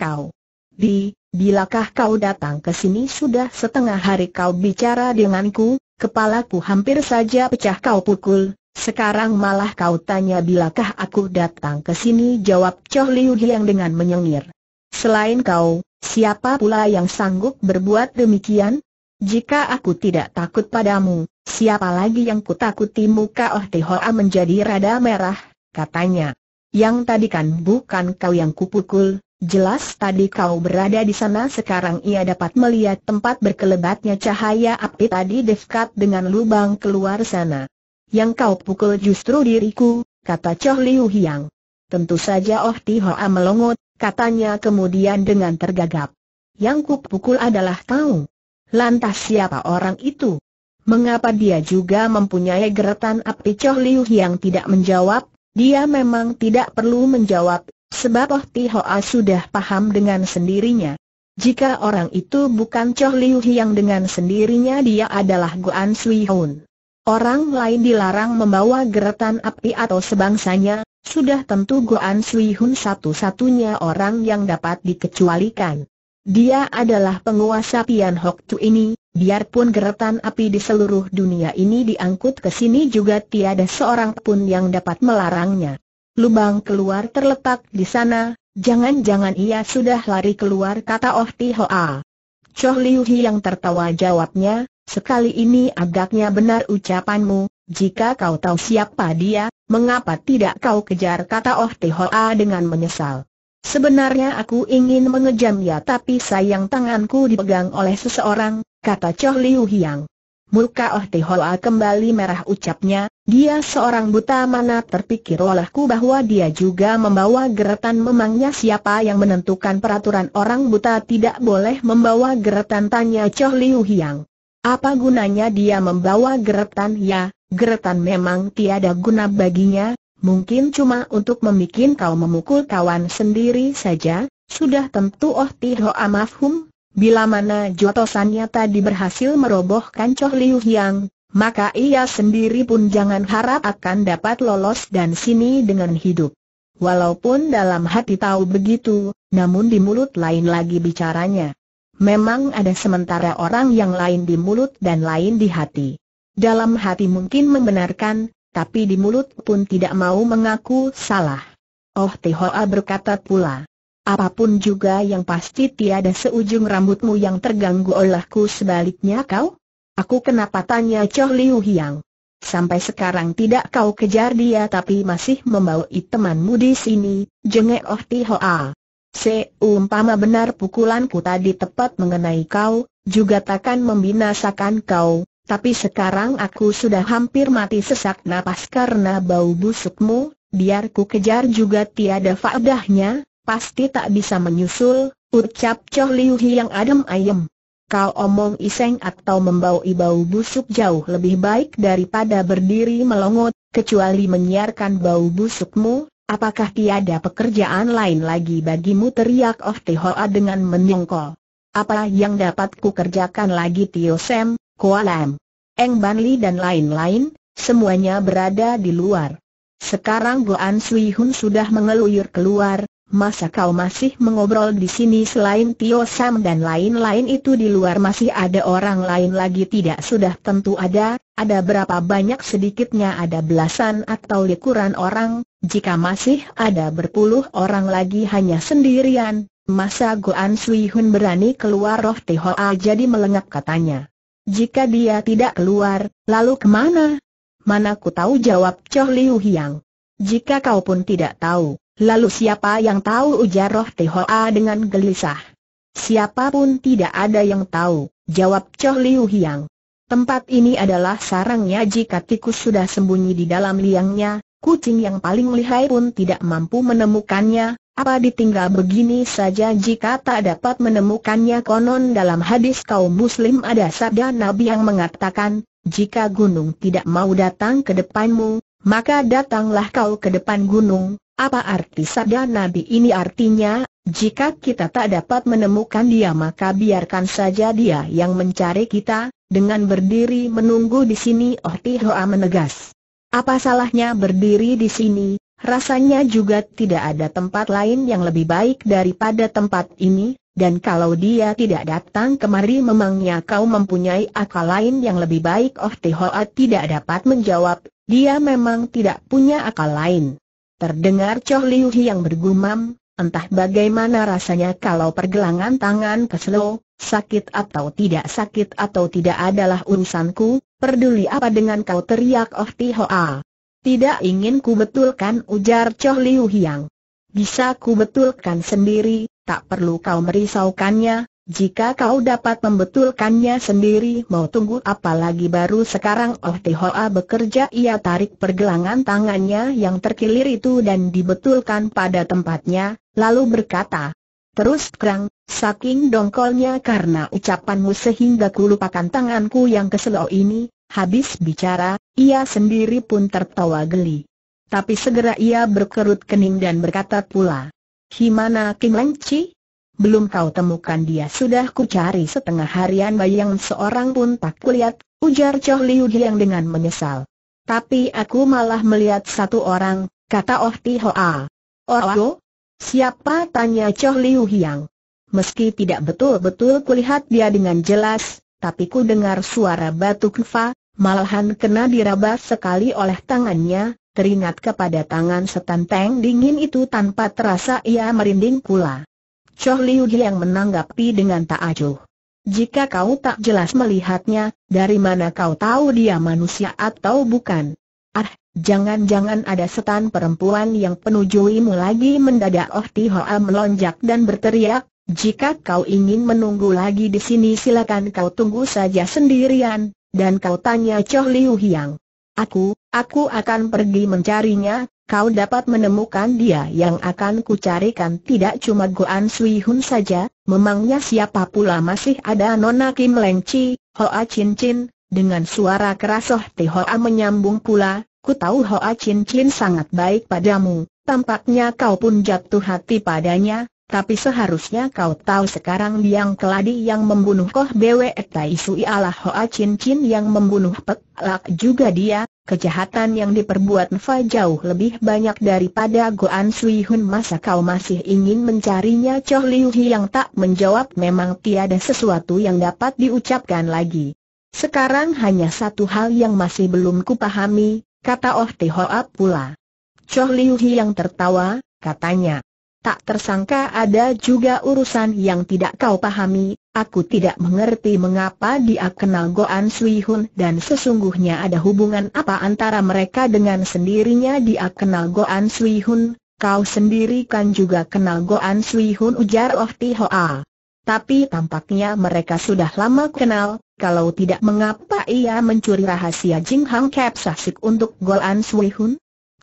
Speaker 1: Kau, di, bilakah kau datang ke sini sudah setengah hari kau bicara denganku, kepalaku hampir saja pecah kau pukul, sekarang malah kau tanya bilakah aku datang ke sini jawab Choh Liu Hiang dengan menyengir. Selain kau, siapa pula yang sanggup berbuat demikian? Jika aku tidak takut padamu, Siapa lagi yang kutakuti muka Oh Hoa menjadi rada merah, katanya. Yang tadi kan bukan kau yang kupukul, jelas tadi kau berada di sana sekarang ia dapat melihat tempat berkelebatnya cahaya api tadi dekat dengan lubang keluar sana. Yang kau pukul justru diriku, kata Choh Liu Hiang. Tentu saja Oh Tihoa melongot, katanya kemudian dengan tergagap. Yang kupukul adalah kau. Lantas siapa orang itu? Mengapa dia juga mempunyai geretan api Choh Liu yang tidak menjawab? Dia memang tidak perlu menjawab, sebab Oh Tihoa sudah paham dengan sendirinya. Jika orang itu bukan Choh Liu yang dengan sendirinya dia adalah Guan Sui Hun. Orang lain dilarang membawa geretan api atau sebangsanya, sudah tentu Guan Sui Hun satu-satunya orang yang dapat dikecualikan. Dia adalah penguasa Pian Hok Chu ini, Biarpun geretan api di seluruh dunia ini diangkut ke sini juga tiada seorang pun yang dapat melarangnya. Lubang keluar terletak di sana, jangan-jangan ia sudah lari keluar kata Oh Ti Hoa. Choh Liu Hi yang tertawa jawabnya, sekali ini agaknya benar ucapanmu, jika kau tahu siapa dia, mengapa tidak kau kejar kata Oh Ti Hoa dengan menyesal. Sebenarnya aku ingin mengejamnya tapi sayang tanganku dipegang oleh seseorang, kata Choh Liu Hiang. Muka Oh Ti Hoa kembali merah ucapnya, dia seorang buta mana terpikir olehku bahwa dia juga membawa geretan memangnya siapa yang menentukan peraturan orang buta tidak boleh membawa geretan tanya Choh Liu Hiang. Apa gunanya dia membawa geretan ya, geretan memang tiada guna baginya, mungkin cuma untuk membuat kau memukul kawan sendiri saja, sudah tentu Oh Ti Hoa mafhum Bila mana jotosannya tadi berhasil merobohkan Choh Liu maka ia sendiri pun jangan harap akan dapat lolos dan sini dengan hidup. Walaupun dalam hati tahu begitu, namun di mulut lain lagi bicaranya. Memang ada sementara orang yang lain di mulut dan lain di hati. Dalam hati mungkin membenarkan, tapi di mulut pun tidak mau mengaku salah. Oh tehoa berkata pula, apapun juga yang pasti tiada seujung rambutmu yang terganggu olehku sebaliknya kau? Aku kenapa tanya Choh Liu Hiang? Sampai sekarang tidak kau kejar dia tapi masih membawa temanmu di sini, jengek Oh Tihoa. Seumpama benar pukulanku tadi tepat mengenai kau, juga takkan membinasakan kau, tapi sekarang aku sudah hampir mati sesak napas karena bau busukmu, biar ku kejar juga tiada faedahnya, pasti tak bisa menyusul, ucap Choh Liu Hi yang adem ayem. Kau omong iseng atau membau ibau busuk jauh lebih baik daripada berdiri melongot, kecuali menyiarkan bau busukmu, apakah tiada pekerjaan lain lagi bagimu teriak Oh Tihoa dengan menyongkol. Apa yang dapat ku kerjakan lagi Tio Sam, Koalam, Eng Banli dan lain-lain, semuanya berada di luar. Sekarang Goan Sui Hun sudah mengeluyur keluar, masa kau masih mengobrol di sini selain Tio Sam dan lain-lain itu di luar masih ada orang lain lagi tidak sudah tentu ada, ada berapa banyak sedikitnya ada belasan atau likuran orang, jika masih ada berpuluh orang lagi hanya sendirian, masa Goan Sui Hun berani keluar roh Tihoa jadi melengak katanya. Jika dia tidak keluar, lalu kemana? Mana ku tahu jawab Choh Liu Hiang. Jika kau pun tidak tahu, Lalu siapa yang tahu ujar Roh Tehoa dengan gelisah. Siapapun tidak ada yang tahu, jawab Choh Liu Hiang. Tempat ini adalah sarangnya jika tikus sudah sembunyi di dalam liangnya, kucing yang paling lihai pun tidak mampu menemukannya, apa ditinggal begini saja jika tak dapat menemukannya konon dalam hadis kaum muslim ada sabda Nabi yang mengatakan, jika gunung tidak mau datang ke depanmu, maka datanglah kau ke depan gunung, apa arti sabda Nabi ini artinya, jika kita tak dapat menemukan dia maka biarkan saja dia yang mencari kita, dengan berdiri menunggu di sini Oh Tihoa menegas. Apa salahnya berdiri di sini, Rasanya juga tidak ada tempat lain yang lebih baik daripada tempat ini, dan kalau dia tidak datang kemari memangnya kau mempunyai akal lain yang lebih baik Oh Tihoa tidak dapat menjawab, dia memang tidak punya akal lain. Terdengar Choh Liu yang bergumam, entah bagaimana rasanya kalau pergelangan tangan keselo, sakit atau tidak sakit atau tidak adalah urusanku, peduli apa dengan kau teriak Oh Tihoa. Tidak ingin ku betulkan ujar Choh Liu Hiang. Bisa ku betulkan sendiri, tak perlu kau merisaukannya, jika kau dapat membetulkannya sendiri mau tunggu apa lagi baru sekarang Oh tihoa, bekerja ia tarik pergelangan tangannya yang terkilir itu dan dibetulkan pada tempatnya, lalu berkata Terus kerang, saking dongkolnya karena ucapanmu sehingga kulupakan tanganku yang keselau ini, habis bicara, ia sendiri pun tertawa geli. Tapi segera ia berkerut kening dan berkata pula Himana Kim Lengci? belum kau temukan dia sudah ku cari setengah harian bayang seorang pun tak kulihat, ujar Choh Liu Hiang dengan menyesal. Tapi aku malah melihat satu orang, kata Oh Ti Hoa. Oh, oh, oh. siapa tanya Choh Liu Hiang? Meski tidak betul-betul kulihat dia dengan jelas, tapi ku dengar suara batu kufa, malahan kena diraba sekali oleh tangannya, teringat kepada tangan Setan teng dingin itu tanpa terasa ia merinding pula. Choh Liu yang menanggapi dengan tak acuh. Jika kau tak jelas melihatnya, dari mana kau tahu dia manusia atau bukan? Ah, jangan-jangan ada setan perempuan yang penujuimu lagi mendadak Oh Ti Hoa melonjak dan berteriak, jika kau ingin menunggu lagi di sini silakan kau tunggu saja sendirian, dan kau tanya Choh Liu Hiang. Aku, aku akan pergi mencarinya, kau dapat menemukan dia yang akan kucarikan tidak cuma Goan Sui Hun saja, memangnya siapa pula masih ada Nona Kim Leng Chi, Hoa Chin Chin, dengan suara keras Oh Ti Hoa menyambung pula, ku tahu Hoa Chin Chin sangat baik padamu, tampaknya kau pun jatuh hati padanya, tapi seharusnya kau tahu sekarang Liang Keladi yang membunuh Koh Bwe Tai Sui Allah Hoa Chin Chin yang membunuh Pek Lak juga dia, Kejahatan yang diperbuat Fa jauh lebih banyak daripada Goan Sui Hun masa kau masih ingin mencarinya Choh Liu Hi yang tak menjawab memang tiada sesuatu yang dapat diucapkan lagi. Sekarang hanya satu hal yang masih belum kupahami, kata Oh Te Hoa pula. Choh Liu Hi yang tertawa, katanya, Tak tersangka ada juga urusan yang tidak kau pahami, aku tidak mengerti mengapa dia kenal Goan Sui Hun dan sesungguhnya ada hubungan apa antara mereka dengan sendirinya dia kenal Goan Sui Hun, kau sendiri kan juga kenal Goan Sui Hun ujar Oh Ti Hoa. Tapi tampaknya mereka sudah lama kenal, kalau tidak mengapa ia mencuri rahasia Jing Hang Kep Sasik untuk Goan Sui Hun?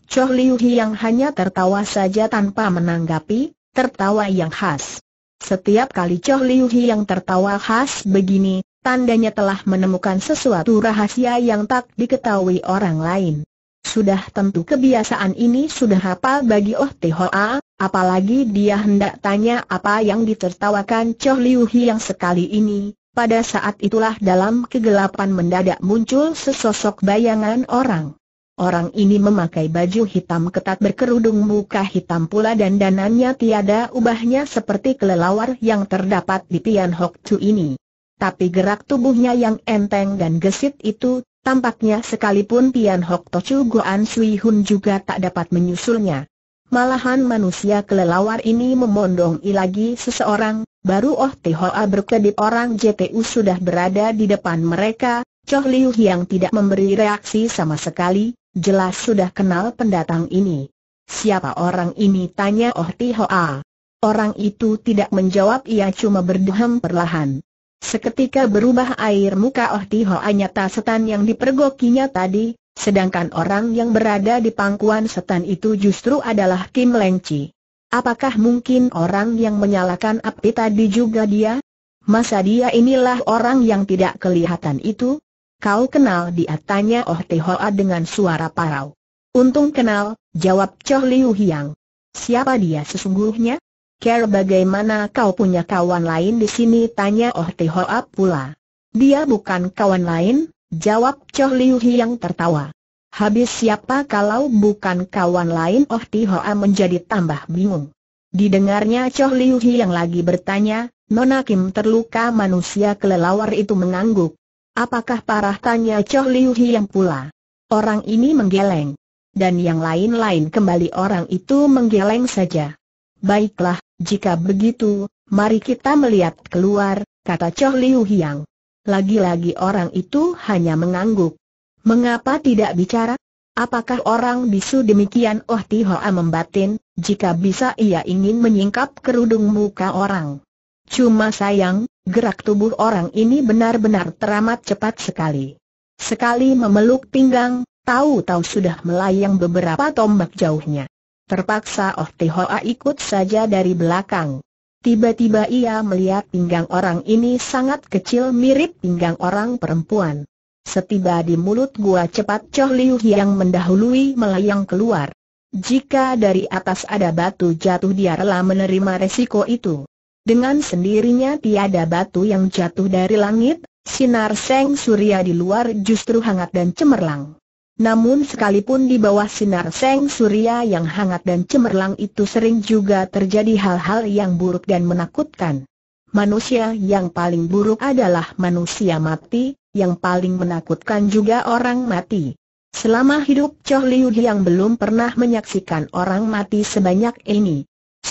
Speaker 1: Choh Liu yang hanya tertawa saja tanpa menanggapi, tertawa yang khas. Setiap kali Choh Liu yang tertawa khas begini, tandanya telah menemukan sesuatu rahasia yang tak diketahui orang lain. Sudah tentu kebiasaan ini sudah hafal bagi Oh A, apalagi dia hendak tanya apa yang ditertawakan Choh Liu yang sekali ini. Pada saat itulah dalam kegelapan mendadak muncul sesosok bayangan orang. Orang ini memakai baju hitam ketat berkerudung muka hitam pula dan danannya tiada ubahnya seperti kelelawar yang terdapat di Tian Hok Chu ini. Tapi gerak tubuhnya yang enteng dan gesit itu, tampaknya sekalipun Tian Hok Chu Goan Sui Hun juga tak dapat menyusulnya. Malahan manusia kelelawar ini memondongi lagi seseorang, baru Oh Tihoa berkedip orang JTU sudah berada di depan mereka, Choh Liu yang tidak memberi reaksi sama sekali, Jelas sudah kenal pendatang ini. Siapa orang ini? Tanya Oh Tihoa. Orang itu tidak menjawab ia cuma berdehem perlahan. Seketika berubah air muka Oh Tihoa nyata setan yang dipergokinya tadi, sedangkan orang yang berada di pangkuan setan itu justru adalah Kim Lengci. Apakah mungkin orang yang menyalakan api tadi juga dia? Masa dia inilah orang yang tidak kelihatan itu? kau kenal dia tanya Oh Te Hoa dengan suara parau. Untung kenal, jawab Choh Liu Hiang. Siapa dia sesungguhnya? Ker bagaimana kau punya kawan lain di sini tanya Oh Te Hoa pula. Dia bukan kawan lain, jawab Choh Liu Hiang tertawa. Habis siapa kalau bukan kawan lain Oh Te Hoa menjadi tambah bingung. Didengarnya Choh Liu Hiang lagi bertanya, Nona Kim terluka manusia kelelawar itu mengangguk. Apakah parah tanya Choh Liu Hiang pula? Orang ini menggeleng. Dan yang lain-lain kembali orang itu menggeleng saja. Baiklah, jika begitu, mari kita melihat keluar, kata Choh Liu Hiang. Lagi-lagi orang itu hanya mengangguk. Mengapa tidak bicara? Apakah orang bisu demikian Oh Tihoa membatin, jika bisa ia ingin menyingkap kerudung muka orang. Cuma sayang, gerak tubuh orang ini benar-benar teramat cepat sekali. Sekali memeluk pinggang, tahu-tahu sudah melayang beberapa tombak jauhnya. Terpaksa Oh Tihoa ikut saja dari belakang. Tiba-tiba ia melihat pinggang orang ini sangat kecil mirip pinggang orang perempuan. Setiba di mulut gua cepat Choh Liu yang mendahului melayang keluar. Jika dari atas ada batu jatuh dia rela menerima resiko itu. Dengan sendirinya tiada batu yang jatuh dari langit, sinar seng surya di luar justru hangat dan cemerlang. Namun sekalipun di bawah sinar seng surya yang hangat dan cemerlang itu sering juga terjadi hal-hal yang buruk dan menakutkan. Manusia yang paling buruk adalah manusia mati, yang paling menakutkan juga orang mati. Selama hidup Choh Liu yang belum pernah menyaksikan orang mati sebanyak ini.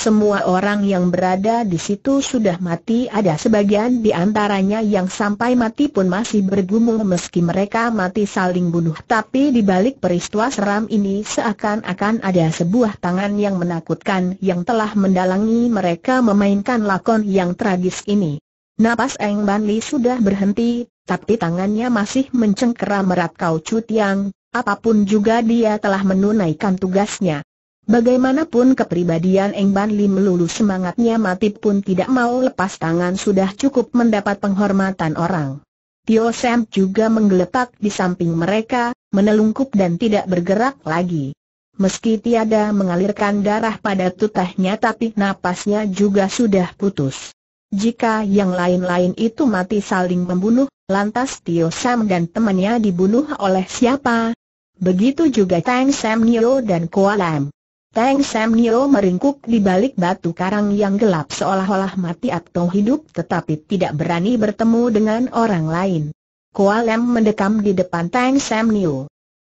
Speaker 1: Semua orang yang berada di situ sudah mati ada sebagian di antaranya yang sampai mati pun masih bergumul meski mereka mati saling bunuh. Tapi di balik peristiwa seram ini seakan-akan ada sebuah tangan yang menakutkan yang telah mendalangi mereka memainkan lakon yang tragis ini. Napas Eng Ban Li sudah berhenti, tapi tangannya masih mencengkeram erat Kau Chu Tiang, apapun juga dia telah menunaikan tugasnya. Bagaimanapun kepribadian Eng Ban Lim melulu semangatnya mati pun tidak mau lepas tangan sudah cukup mendapat penghormatan orang. Tio Sam juga menggeletak di samping mereka, menelungkup dan tidak bergerak lagi. Meski tiada mengalirkan darah pada tutahnya tapi napasnya juga sudah putus. Jika yang lain-lain itu mati saling membunuh, lantas Tio Sam dan temannya dibunuh oleh siapa? Begitu juga Tang Sam Nio dan Koalam. Tang Sam Nio meringkuk di balik batu karang yang gelap seolah-olah mati atau hidup tetapi tidak berani bertemu dengan orang lain. Koalem mendekam di depan Tang Sam Nio.